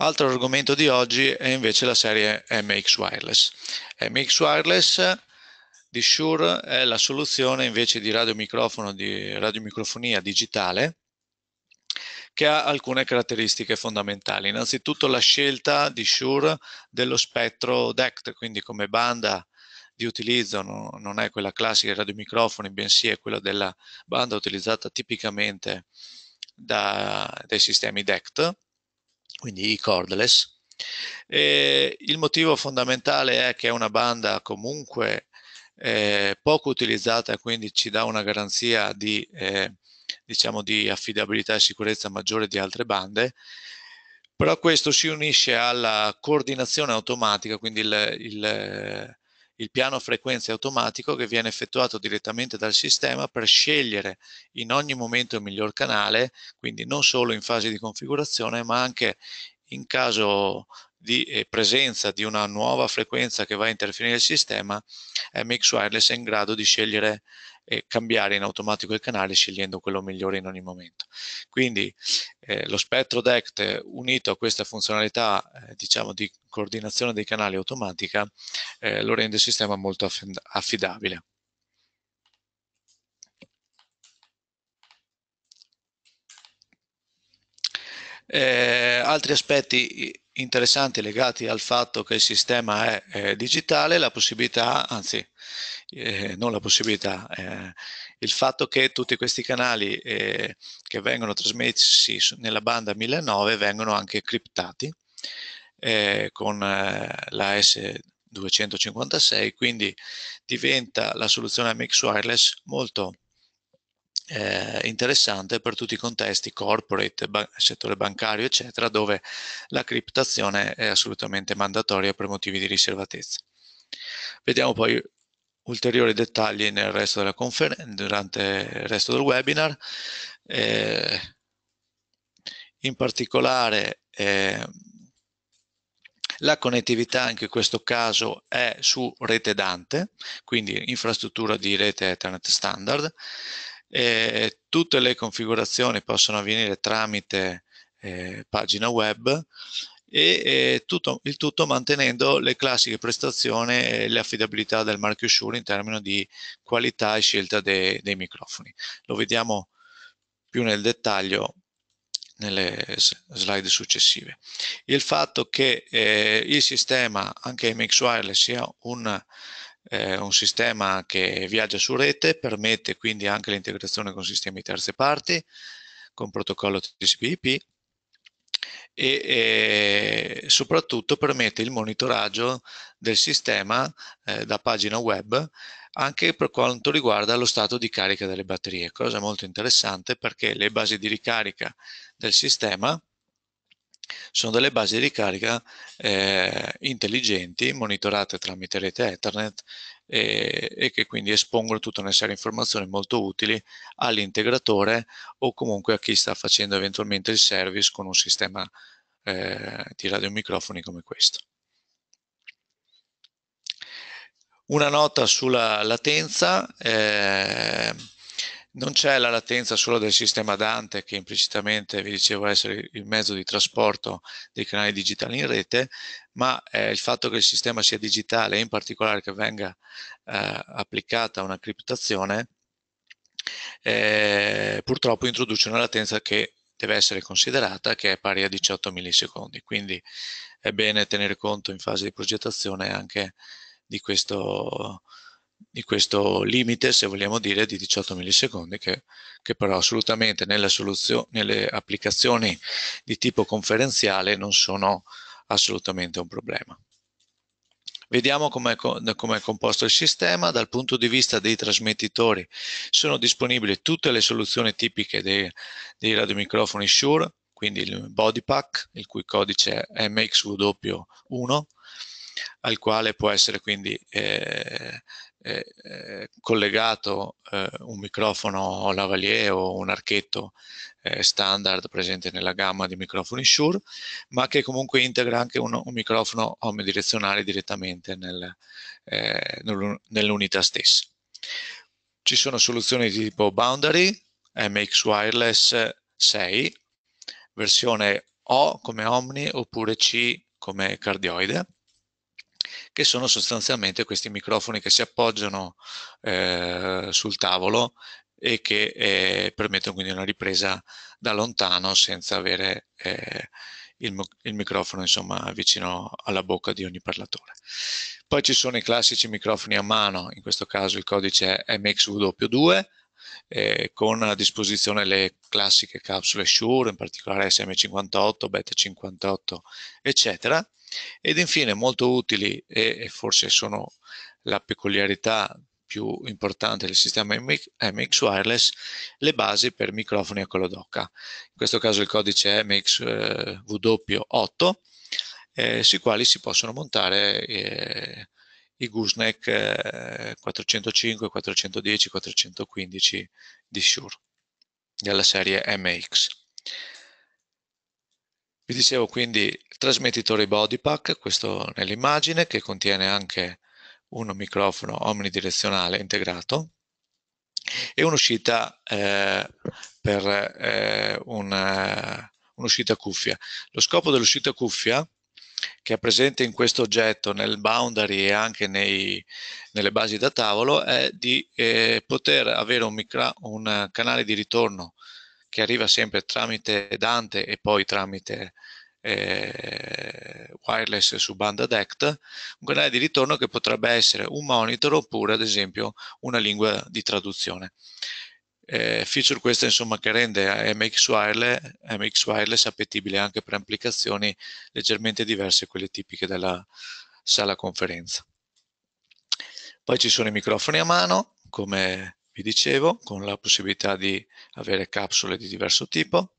Altro argomento di oggi è invece la serie MX Wireless. MX Wireless di Shure è la soluzione invece di radiomicrofono di radiomicrofonia digitale che ha alcune caratteristiche fondamentali. Innanzitutto la scelta di Shure dello spettro DECT, quindi come banda di utilizzo no, non è quella classica dei radiomicrofoni, bensì è quella della banda utilizzata tipicamente da, dai sistemi DECT quindi i cordless. E il motivo fondamentale è che è una banda comunque eh, poco utilizzata, quindi ci dà una garanzia di, eh, diciamo di affidabilità e sicurezza maggiore di altre bande, però questo si unisce alla coordinazione automatica, quindi il, il il piano frequenze automatico che viene effettuato direttamente dal sistema per scegliere in ogni momento il miglior canale, quindi non solo in fase di configurazione ma anche in caso di eh, presenza di una nuova frequenza che va a interferire nel sistema, eh, Mix Wireless è in grado di scegliere e cambiare in automatico il canale scegliendo quello migliore in ogni momento. Quindi eh, lo spettro DECT unito a questa funzionalità eh, diciamo di coordinazione dei canali automatica eh, lo rende il sistema molto affidabile. Eh, altri aspetti interessanti legati al fatto che il sistema è, è digitale, la possibilità, anzi eh, non la possibilità, eh, il fatto che tutti questi canali eh, che vengono trasmessi nella banda 1009 vengono anche criptati eh, con eh, la S256, quindi diventa la soluzione MX Wireless molto eh, interessante per tutti i contesti corporate, ba settore bancario, eccetera, dove la criptazione è assolutamente mandatoria per motivi di riservatezza. Vediamo poi ulteriori dettagli nel resto della durante il resto del webinar. Eh, in particolare eh, la connettività anche in questo caso è su rete Dante, quindi infrastruttura di rete Ethernet standard. E tutte le configurazioni possono avvenire tramite eh, pagina web e eh, tutto, il tutto mantenendo le classiche prestazioni e le affidabilità del marchio Shure in termini di qualità e scelta de, dei microfoni. Lo vediamo più nel dettaglio nelle slide successive. Il fatto che eh, il sistema, anche MX Wireless, sia un eh, un sistema che viaggia su rete, permette quindi anche l'integrazione con sistemi di terze parti, con protocollo TCP/IP e, e soprattutto permette il monitoraggio del sistema eh, da pagina web anche per quanto riguarda lo stato di carica delle batterie, cosa molto interessante perché le basi di ricarica del sistema sono delle basi di ricarica eh, intelligenti, monitorate tramite rete Ethernet e, e, che quindi espongono tutta una serie di informazioni molto utili all'integratore o comunque a chi sta facendo eventualmente il service con un sistema eh, di radiomicrofoni come questo. Una nota sulla latenza. Eh, non c'è la latenza solo del sistema Dante, che implicitamente vi dicevo essere il mezzo di trasporto dei canali digitali in rete, ma eh, il fatto che il sistema sia digitale e in particolare che venga eh, applicata una criptazione, eh, purtroppo introduce una latenza che deve essere considerata, che è pari a 18 millisecondi. Quindi è bene tenere conto in fase di progettazione anche di questo di questo limite, se vogliamo dire, di 18 millisecondi, che, che però assolutamente nelle, nelle applicazioni di tipo conferenziale non sono assolutamente un problema. Vediamo come è composto il sistema. Dal punto di vista dei trasmettitori sono disponibili tutte le soluzioni tipiche dei, dei radiomicrofoni Shure, quindi il body pack, il cui codice è MXW1, al quale può essere quindi eh, eh, eh, collegato eh, un microfono lavalier o un archetto eh, standard presente nella gamma di microfoni Shure, ma che comunque integra anche un, un microfono omnidirezionale direttamente nel, eh, nell'unità stessa. Ci sono soluzioni di tipo Boundary, MX Wireless 6, versione O come Omni oppure C come cardioide che sono sostanzialmente questi microfoni che si appoggiano eh, sul tavolo e che eh, permettono quindi una ripresa da lontano senza avere eh, il, il, microfono insomma, vicino alla bocca di ogni parlatore. Poi ci sono i classici microfoni a mano, in questo caso il codice è MXU2, eh, con a disposizione le classiche capsule Shure, in particolare SM58, BET58, eccetera. Ed infine molto utili e, e forse sono la peculiarità più importante del sistema MX Wireless, le basi per microfoni a colodocca. In questo caso il codice è MXW8, eh, eh, sui quali si possono montare eh, i Gooseneck 405, 410, 415 di Shure della serie MX. Vi dicevo quindi il trasmettitore body pack, questo nell'immagine, che contiene anche un microfono omnidirezionale integrato e un'uscita eh, per eh, una, eh, un'uscita cuffia. Lo scopo dell'uscita cuffia che è presente in questo oggetto, nel boundary e anche nei, nelle basi da tavolo, è di eh, poter avere un, micro, un, canale di ritorno che arriva sempre tramite Dante e poi tramite eh, wireless su banda DECT, un canale di ritorno che potrebbe essere un monitor oppure ad esempio una lingua di traduzione. Eh, feature questa insomma che rende MX Wireless, MX Wireless appetibile anche per applicazioni leggermente diverse da quelle tipiche della sala conferenza. Poi ci sono i microfoni a mano, come vi dicevo, con la possibilità di avere capsule di diverso tipo.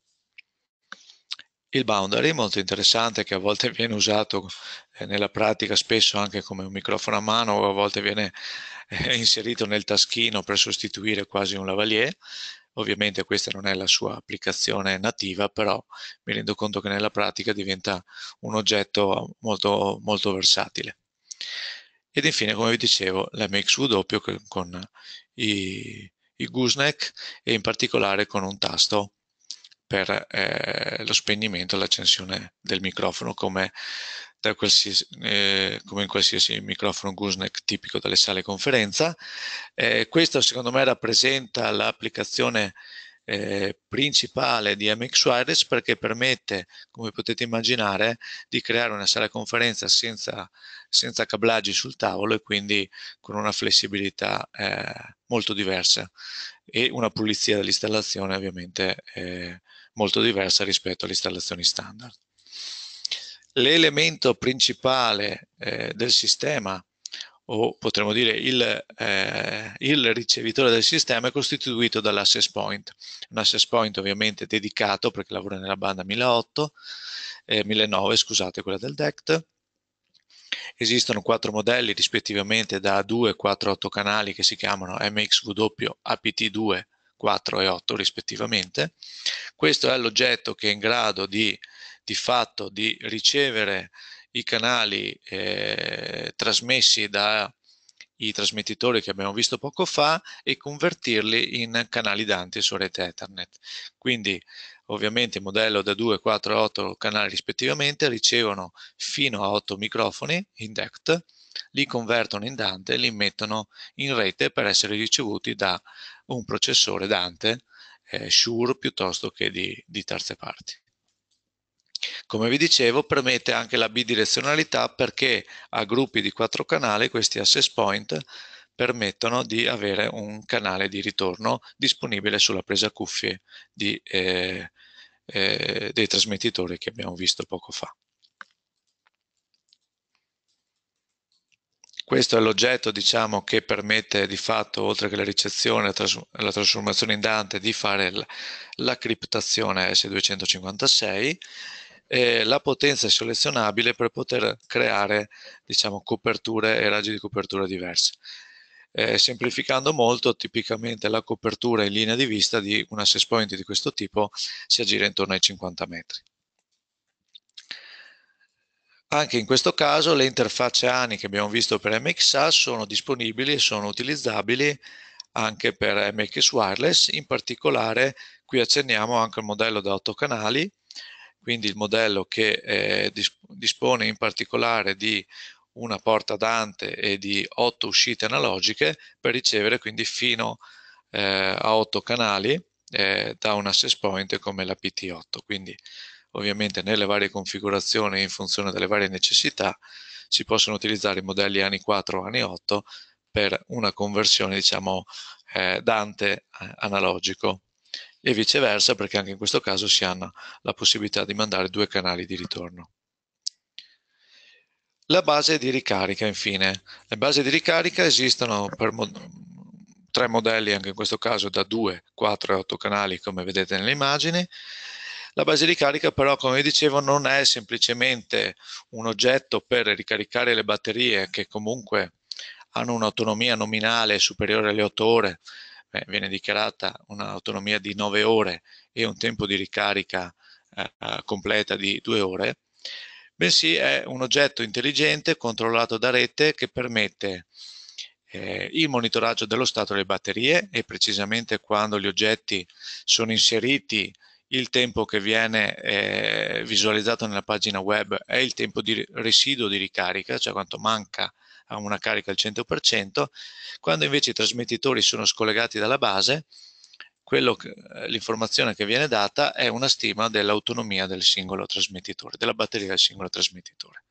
Il boundary è molto interessante che a volte viene usato eh, nella pratica spesso anche come un microfono a mano o a volte viene eh, inserito nel taschino per sostituire quasi un lavalier. Ovviamente questa non è la sua applicazione nativa, però mi rendo conto che nella pratica diventa un oggetto molto, molto versatile. Ed infine, come vi dicevo, la MXW con i, i gooseneck e in particolare con un tasto per eh, lo spegnimento e l'accensione del microfono come, eh, come, in qualsiasi microfono Gusnek tipico delle sale conferenza. Eh, questo secondo me rappresenta l'applicazione eh, principale di MX Wireless perché permette, come potete immaginare, di creare una sala conferenza senza, senza cablaggi sul tavolo e quindi con una flessibilità eh, molto diversa e una pulizia dell'installazione ovviamente eh, molto diversa rispetto alle installazioni standard. L'elemento principale eh, del sistema, o potremmo dire il, eh, il, ricevitore del sistema, è costituito dall'access point, un access point ovviamente dedicato perché lavora nella banda 1008, eh, 1009, scusate, quella del DECT, Esistono quattro modelli rispettivamente da 2, 4, 8 canali che si chiamano MXW, APT2 4 e 8 rispettivamente. Questo è l'oggetto che è in grado di, di fatto di ricevere i canali eh, trasmessi dai trasmettitori che abbiamo visto poco fa e convertirli in canali Dante su rete Ethernet. Quindi ovviamente il modello da 2, 4, e 8 canali rispettivamente ricevono fino a 8 microfoni in DECT li convertono in Dante e li mettono in rete per essere ricevuti da un processore Dante eh, Shure piuttosto che di, di terze parti. Come vi dicevo, permette anche la bidirezionalità perché a gruppi di quattro canali questi access point permettono di avere un canale di ritorno disponibile sulla presa cuffie di, eh, eh, dei trasmettitori che abbiamo visto poco fa. Questo è l'oggetto diciamo, che permette di fatto, oltre che la ricezione e la trasformazione in Dante, di fare la criptazione S256, eh, la potenza è selezionabile per poter creare diciamo, coperture e raggi di copertura diverse. Eh, semplificando molto, tipicamente la copertura in linea di vista di un access point di questo tipo si aggira intorno ai 50 metri. Anche in questo caso le interfacce ANI che abbiamo visto per MXA sono disponibili e sono utilizzabili anche per MX Wireless, in particolare qui accenniamo anche il modello da 8 canali, quindi il modello che eh, dispone in particolare di una porta Dante e di 8 uscite analogiche per ricevere quindi fino eh, a 8 canali eh, da un access point come la PT8. Quindi ovviamente nelle varie configurazioni in funzione delle varie necessità, si possono utilizzare i modelli anni 4 anni 8 per una conversione, diciamo, eh, Dante eh, analogico e viceversa perché anche in questo caso si hanno la possibilità di mandare due canali di ritorno. La base di ricarica infine. Le basi di ricarica esistono per mod tre modelli, anche in questo caso da 2, 4 e 8 canali come vedete nelle immagini, la base di carica però, come dicevo, non è semplicemente un oggetto per ricaricare le batterie che comunque hanno un'autonomia nominale superiore alle 8 ore, eh, viene dichiarata un'autonomia di 9 ore e un tempo di ricarica eh, completa di 2 ore, bensì è un oggetto intelligente controllato da rete che permette eh, il monitoraggio dello stato delle batterie e precisamente quando gli oggetti sono inseriti il tempo che viene eh, visualizzato nella pagina web è il tempo di residuo di ricarica, cioè quanto manca a una carica al 100%, quando invece i trasmettitori sono scollegati dalla base, eh, l'informazione che viene data è una stima dell'autonomia del singolo trasmettitore, della batteria del singolo trasmettitore.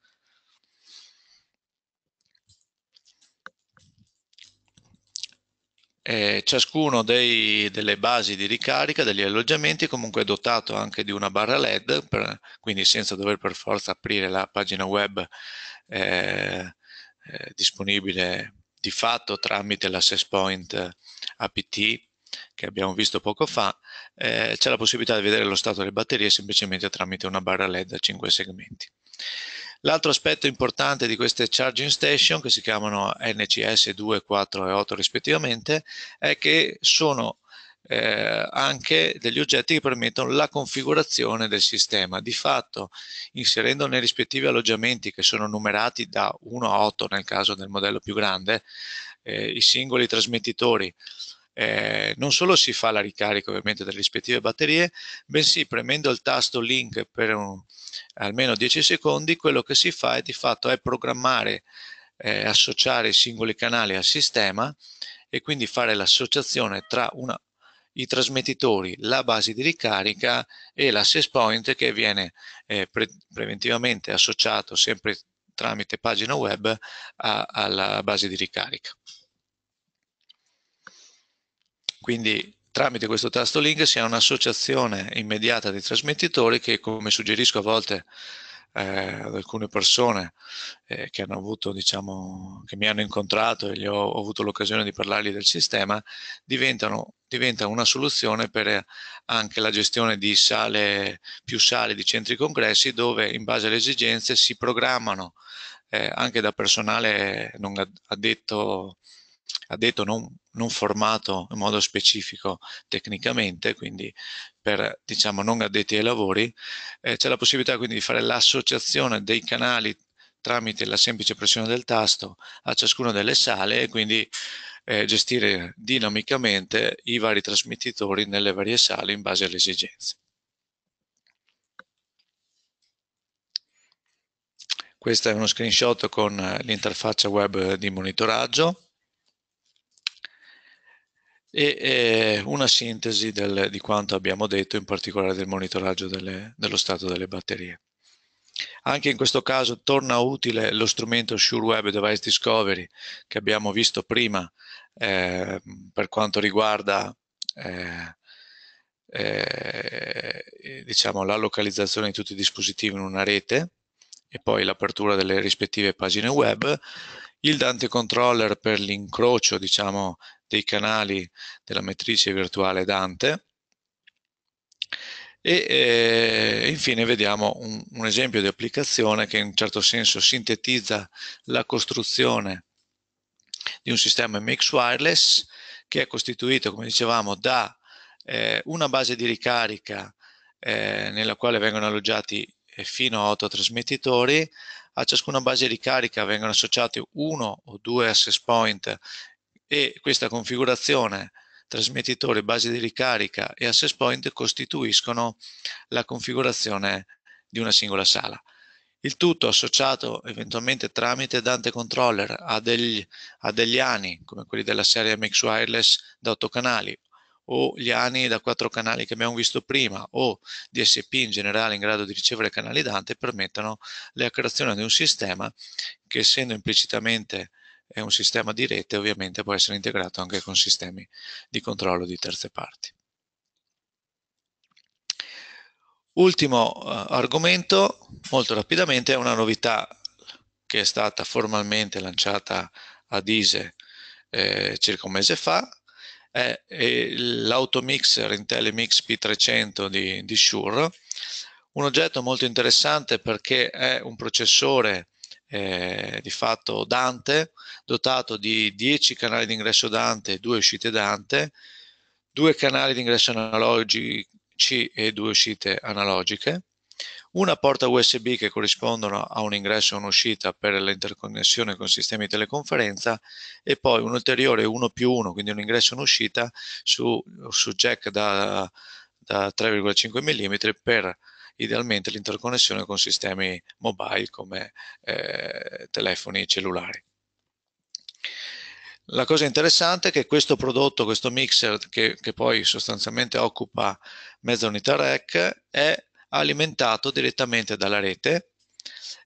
Eh, ciascuno dei, delle basi di ricarica degli alloggiamenti comunque è dotato anche di una barra LED, per, quindi senza dover per forza aprire la pagina web eh, eh, disponibile di fatto tramite l'access point APT che abbiamo visto poco fa, eh, c'è la possibilità di vedere lo stato delle batterie semplicemente tramite una barra LED a 5 segmenti. L'altro aspetto importante di queste charging station, che si chiamano NCS 2, 4 e 8 rispettivamente, è che sono eh, anche degli oggetti che permettono la configurazione del sistema. Di fatto, inserendo nei rispettivi alloggiamenti che sono numerati da 1 a 8 nel caso del modello più grande, eh, i singoli trasmettitori eh, non solo si fa la ricarica ovviamente delle rispettive batterie, bensì premendo il tasto link per un, almeno 10 secondi, quello che si fa è di fatto è programmare, eh, associare i singoli canali al sistema e quindi fare l'associazione tra una, i trasmettitori, la base di ricarica e l'access point che viene eh, pre preventivamente associato sempre tramite pagina web a, alla base di ricarica. Quindi tramite questo tasto link si ha un'associazione immediata dei trasmettitori che come suggerisco a volte eh, ad alcune persone eh, che hanno avuto diciamo che mi hanno incontrato e gli ho, ho avuto l'occasione di parlargli del sistema diventano diventa una soluzione per eh, anche la gestione di sale, più sale di centri congressi dove in base alle esigenze si programmano eh, anche da personale non addetto ha detto non, non, formato in modo specifico tecnicamente, quindi per diciamo non addetti ai lavori, eh, c'è la possibilità quindi di fare l'associazione dei canali tramite la semplice pressione del tasto a ciascuna delle sale e quindi eh, gestire dinamicamente i vari trasmettitori nelle varie sale in base alle esigenze. Questo è uno screenshot con eh, l'interfaccia web di monitoraggio e eh, una sintesi del, di quanto abbiamo detto, in particolare del monitoraggio delle, dello stato delle batterie. Anche in questo caso torna utile lo strumento SureWeb Device Discovery che abbiamo visto prima eh, per quanto riguarda eh, eh, diciamo, la localizzazione di tutti i dispositivi in una rete e poi l'apertura delle rispettive pagine web, il Dante Controller per l'incrocio diciamo, dei canali della matrice virtuale Dante e eh, infine vediamo un, un, esempio di applicazione che in un certo senso sintetizza la costruzione di un sistema MX wireless che è costituito, come dicevamo, da eh, una base di ricarica eh, nella quale vengono alloggiati eh, fino a 8 trasmettitori, a ciascuna base di ricarica vengono associati uno o due access point e questa configurazione trasmettitore, base di ricarica e access point costituiscono la configurazione di una singola sala. Il tutto associato eventualmente tramite Dante Controller a degli, a degli ANI, come quelli della serie MX Wireless da 8 canali, o gli ANI da 4 canali che abbiamo visto prima, o DSP in generale in grado di ricevere canali Dante, permettono la creazione di un sistema che essendo implicitamente è un sistema di rete ovviamente può essere integrato anche con sistemi di controllo di terze parti. Ultimo eh, argomento, molto rapidamente, è una novità che è stata formalmente lanciata a Dise eh, circa un mese fa, è, è l'automixer IntelliMix P300 di, di Shure, un oggetto molto interessante perché è un processore eh, di fatto Dante dotato di 10 canali di ingresso Dante e 2 uscite Dante, 2 canali di ingresso analogici e 2 uscite analogiche, una porta USB che corrispondono a un ingresso e un'uscita per l'interconnessione con sistemi di teleconferenza e poi un ulteriore 1 più 1, quindi un ingresso e un'uscita su, su jack da, da 3,5 mm per idealmente l'interconnessione con sistemi mobile come eh, telefoni cellulari. La cosa interessante è che questo prodotto, questo mixer che, che poi sostanzialmente occupa mezza unità REC, è alimentato direttamente dalla rete.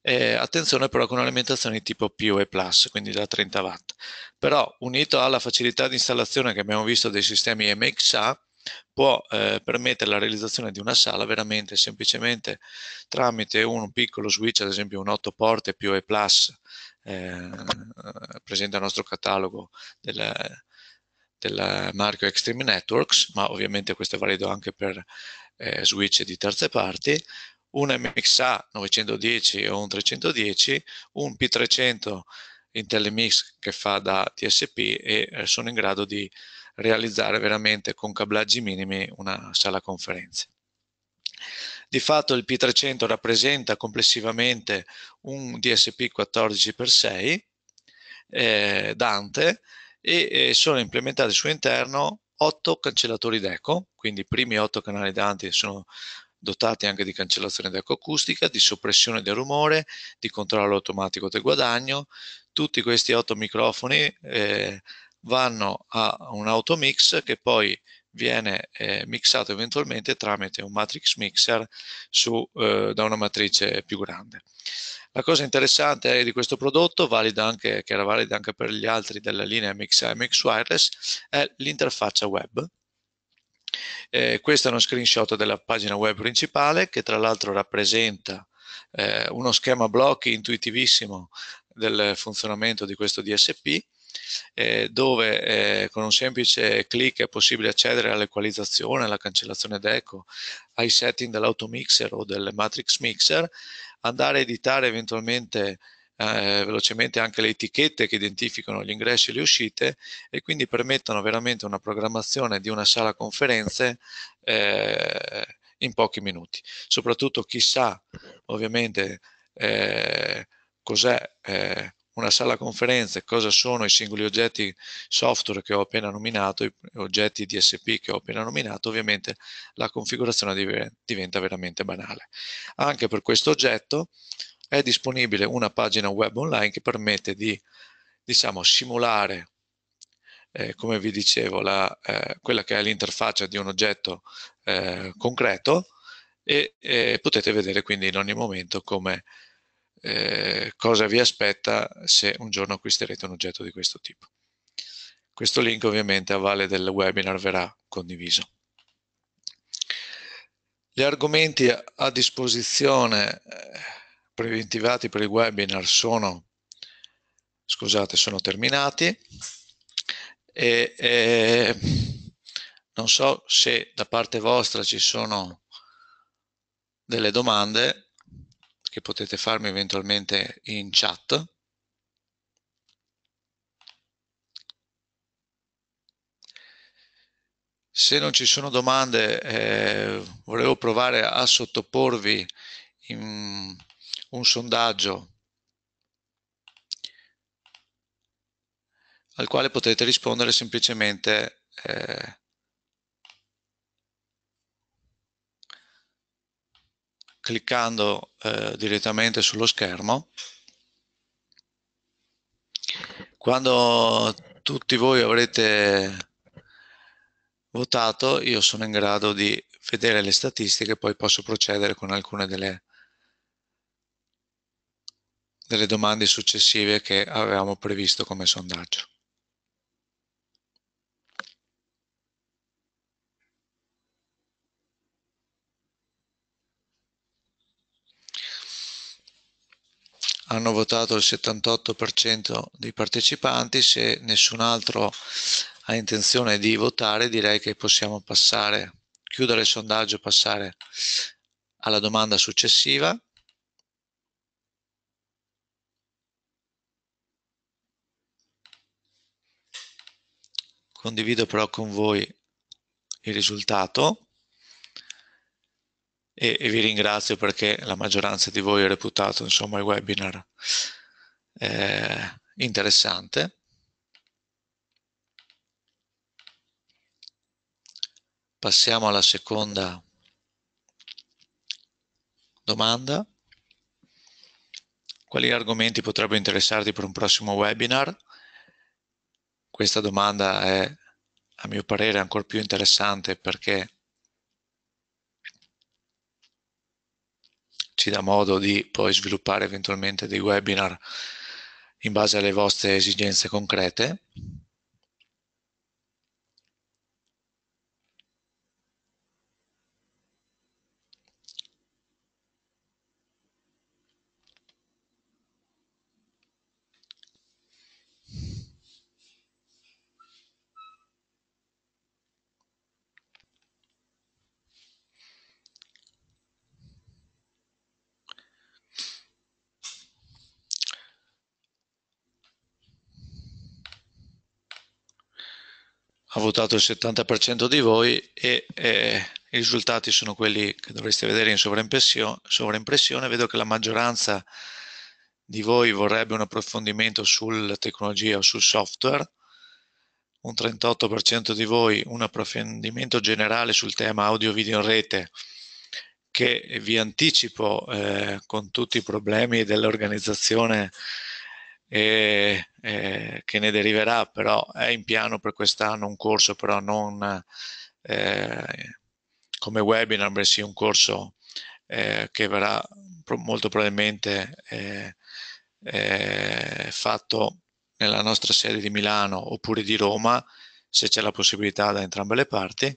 Eh, attenzione però con un'alimentazione tipo PoE+, quindi da 30 watt. Però unito alla facilità di installazione che abbiamo visto dei sistemi MXA, può eh, permettere la realizzazione di una sala veramente semplicemente tramite un piccolo switch, ad esempio un 8 porte più E plus eh, presente al nostro catalogo della, del marchio Extreme Networks, ma ovviamente questo è valido anche per eh, switch di terze parti, un MXA 910 o un 310, un P300 Intel Mix che fa da TSP e eh, sono in grado di realizzare veramente con cablaggi minimi una sala conferenze. Di fatto il P300 rappresenta complessivamente un DSP 14x6 eh, Dante e, e sono implementati al suo interno 8 cancellatori d'eco, quindi i primi 8 canali Dante sono dotati anche di cancellazione d'eco acustica, di soppressione del rumore, di controllo automatico del guadagno. Tutti questi otto microfoni eh, vanno a un automix che poi viene eh, mixato eventualmente tramite un matrix mixer su, eh, da una matrice più grande. La cosa interessante di questo prodotto, anche, che era valida anche per gli altri della linea MX, MX Wireless, è l'interfaccia web. Eh, questo è uno screenshot della pagina web principale che tra l'altro rappresenta eh, uno schema blocchi intuitivissimo del funzionamento di questo DSP eh, dove eh, con un semplice clic è possibile accedere all'equalizzazione, alla cancellazione d'eco, ai setting dell'automixer o del matrix mixer, andare a editare eventualmente eh, velocemente anche le etichette che identificano gli ingressi e le uscite e quindi permettono veramente una programmazione di una sala conferenze eh, in pochi minuti. Soprattutto chissà sa ovviamente eh, cos'è eh, una sala conferenze, cosa sono i singoli oggetti software che ho appena nominato, i oggetti DSP che ho appena nominato, ovviamente la configurazione diventa veramente banale. Anche per questo oggetto è disponibile una pagina web online che permette di diciamo, simulare eh, come vi dicevo, la, eh, quella che è l'interfaccia di un oggetto eh, concreto e potete vedere quindi in ogni momento come eh, cosa vi aspetta se un giorno acquisterete un oggetto di questo tipo. Questo link ovviamente a valle del webinar verrà condiviso. Gli argomenti a disposizione eh, preventivati per il webinar sono, scusate, sono terminati e, e non so se da parte vostra ci sono delle domande che potete farmi eventualmente in chat. Se non ci sono domande, eh, volevo provare a sottoporvi un sondaggio al quale potete rispondere semplicemente eh, cliccando eh, direttamente sullo schermo. Quando tutti voi avrete votato, io sono in grado di vedere le statistiche e poi posso procedere con alcune delle, delle domande successive che avevamo previsto come sondaggio. hanno votato il 78% dei partecipanti, se nessun altro ha intenzione di votare direi che possiamo passare, chiudere il sondaggio e passare alla domanda successiva. Condivido però con voi il risultato e, e vi ringrazio perché la maggioranza di voi ha reputato insomma, il webinar eh, interessante. Passiamo alla seconda domanda. Quali argomenti potrebbero interessarti per un prossimo webinar? Questa domanda è, a mio parere, ancora più interessante perché ci dà modo di poi sviluppare eventualmente dei webinar in base alle vostre esigenze concrete votato il 70% di voi e eh, i risultati sono quelli che dovreste vedere in sovraimpressione. Vedo che la maggioranza di voi vorrebbe un approfondimento sulla tecnologia o sul software, un 38% di voi un approfondimento generale sul tema audio-video in rete, che vi anticipo eh, con tutti i problemi dell'organizzazione e, eh, che ne deriverà però è in piano per quest'anno un corso però non eh, come webinar bensì un corso eh, che verrà pro molto probabilmente eh, eh, fatto nella nostra sede di Milano oppure di Roma se c'è la possibilità da entrambe le parti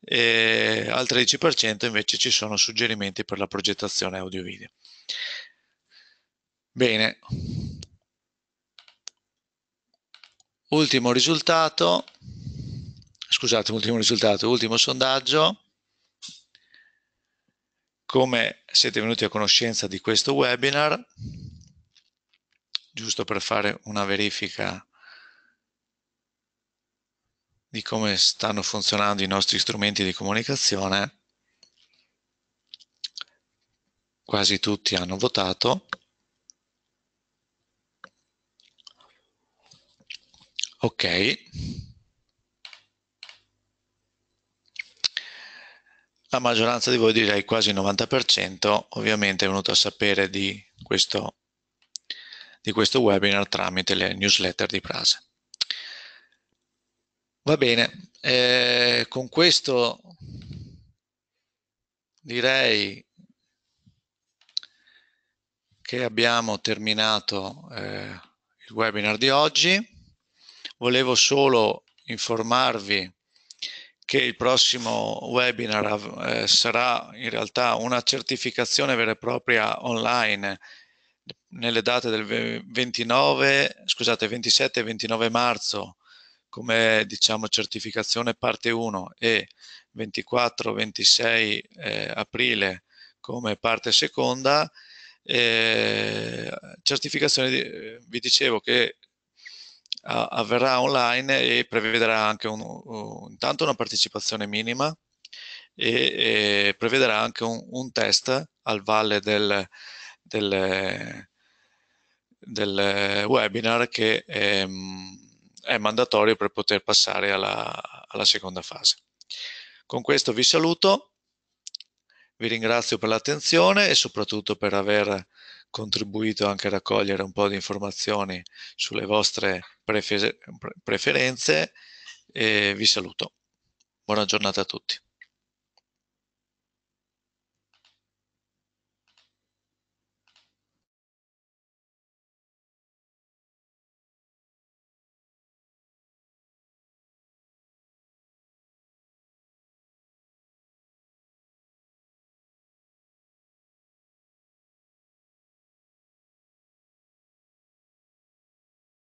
e al 13% invece ci sono suggerimenti per la progettazione audio video bene Ultimo risultato, scusate, ultimo risultato, ultimo sondaggio. Come siete venuti a conoscenza di questo webinar, giusto per fare una verifica di come stanno funzionando i nostri strumenti di comunicazione, quasi tutti hanno votato Ok. La maggioranza di voi direi quasi il 90% ovviamente è venuto a sapere di questo, di questo webinar tramite le newsletter di Prase. Va bene, eh, con questo direi che abbiamo terminato eh, il webinar di oggi volevo solo informarvi che il prossimo webinar eh, sarà in realtà una certificazione vera e propria online nelle date del 29, scusate, 27 e 29 marzo come diciamo certificazione parte 1 e 24-26 eh, aprile come parte seconda. Eh, certificazione, di, eh, vi dicevo che avverrà online e prevederà anche un, un, intanto una partecipazione minima e, e prevederà anche un, un, test al valle del, del, del webinar che è, è, mandatorio per poter passare alla, alla seconda fase. Con questo vi saluto, vi ringrazio per l'attenzione e soprattutto per aver contribuito anche a raccogliere un po' di informazioni sulle vostre prefer- preferenze e vi saluto. Buona giornata a tutti.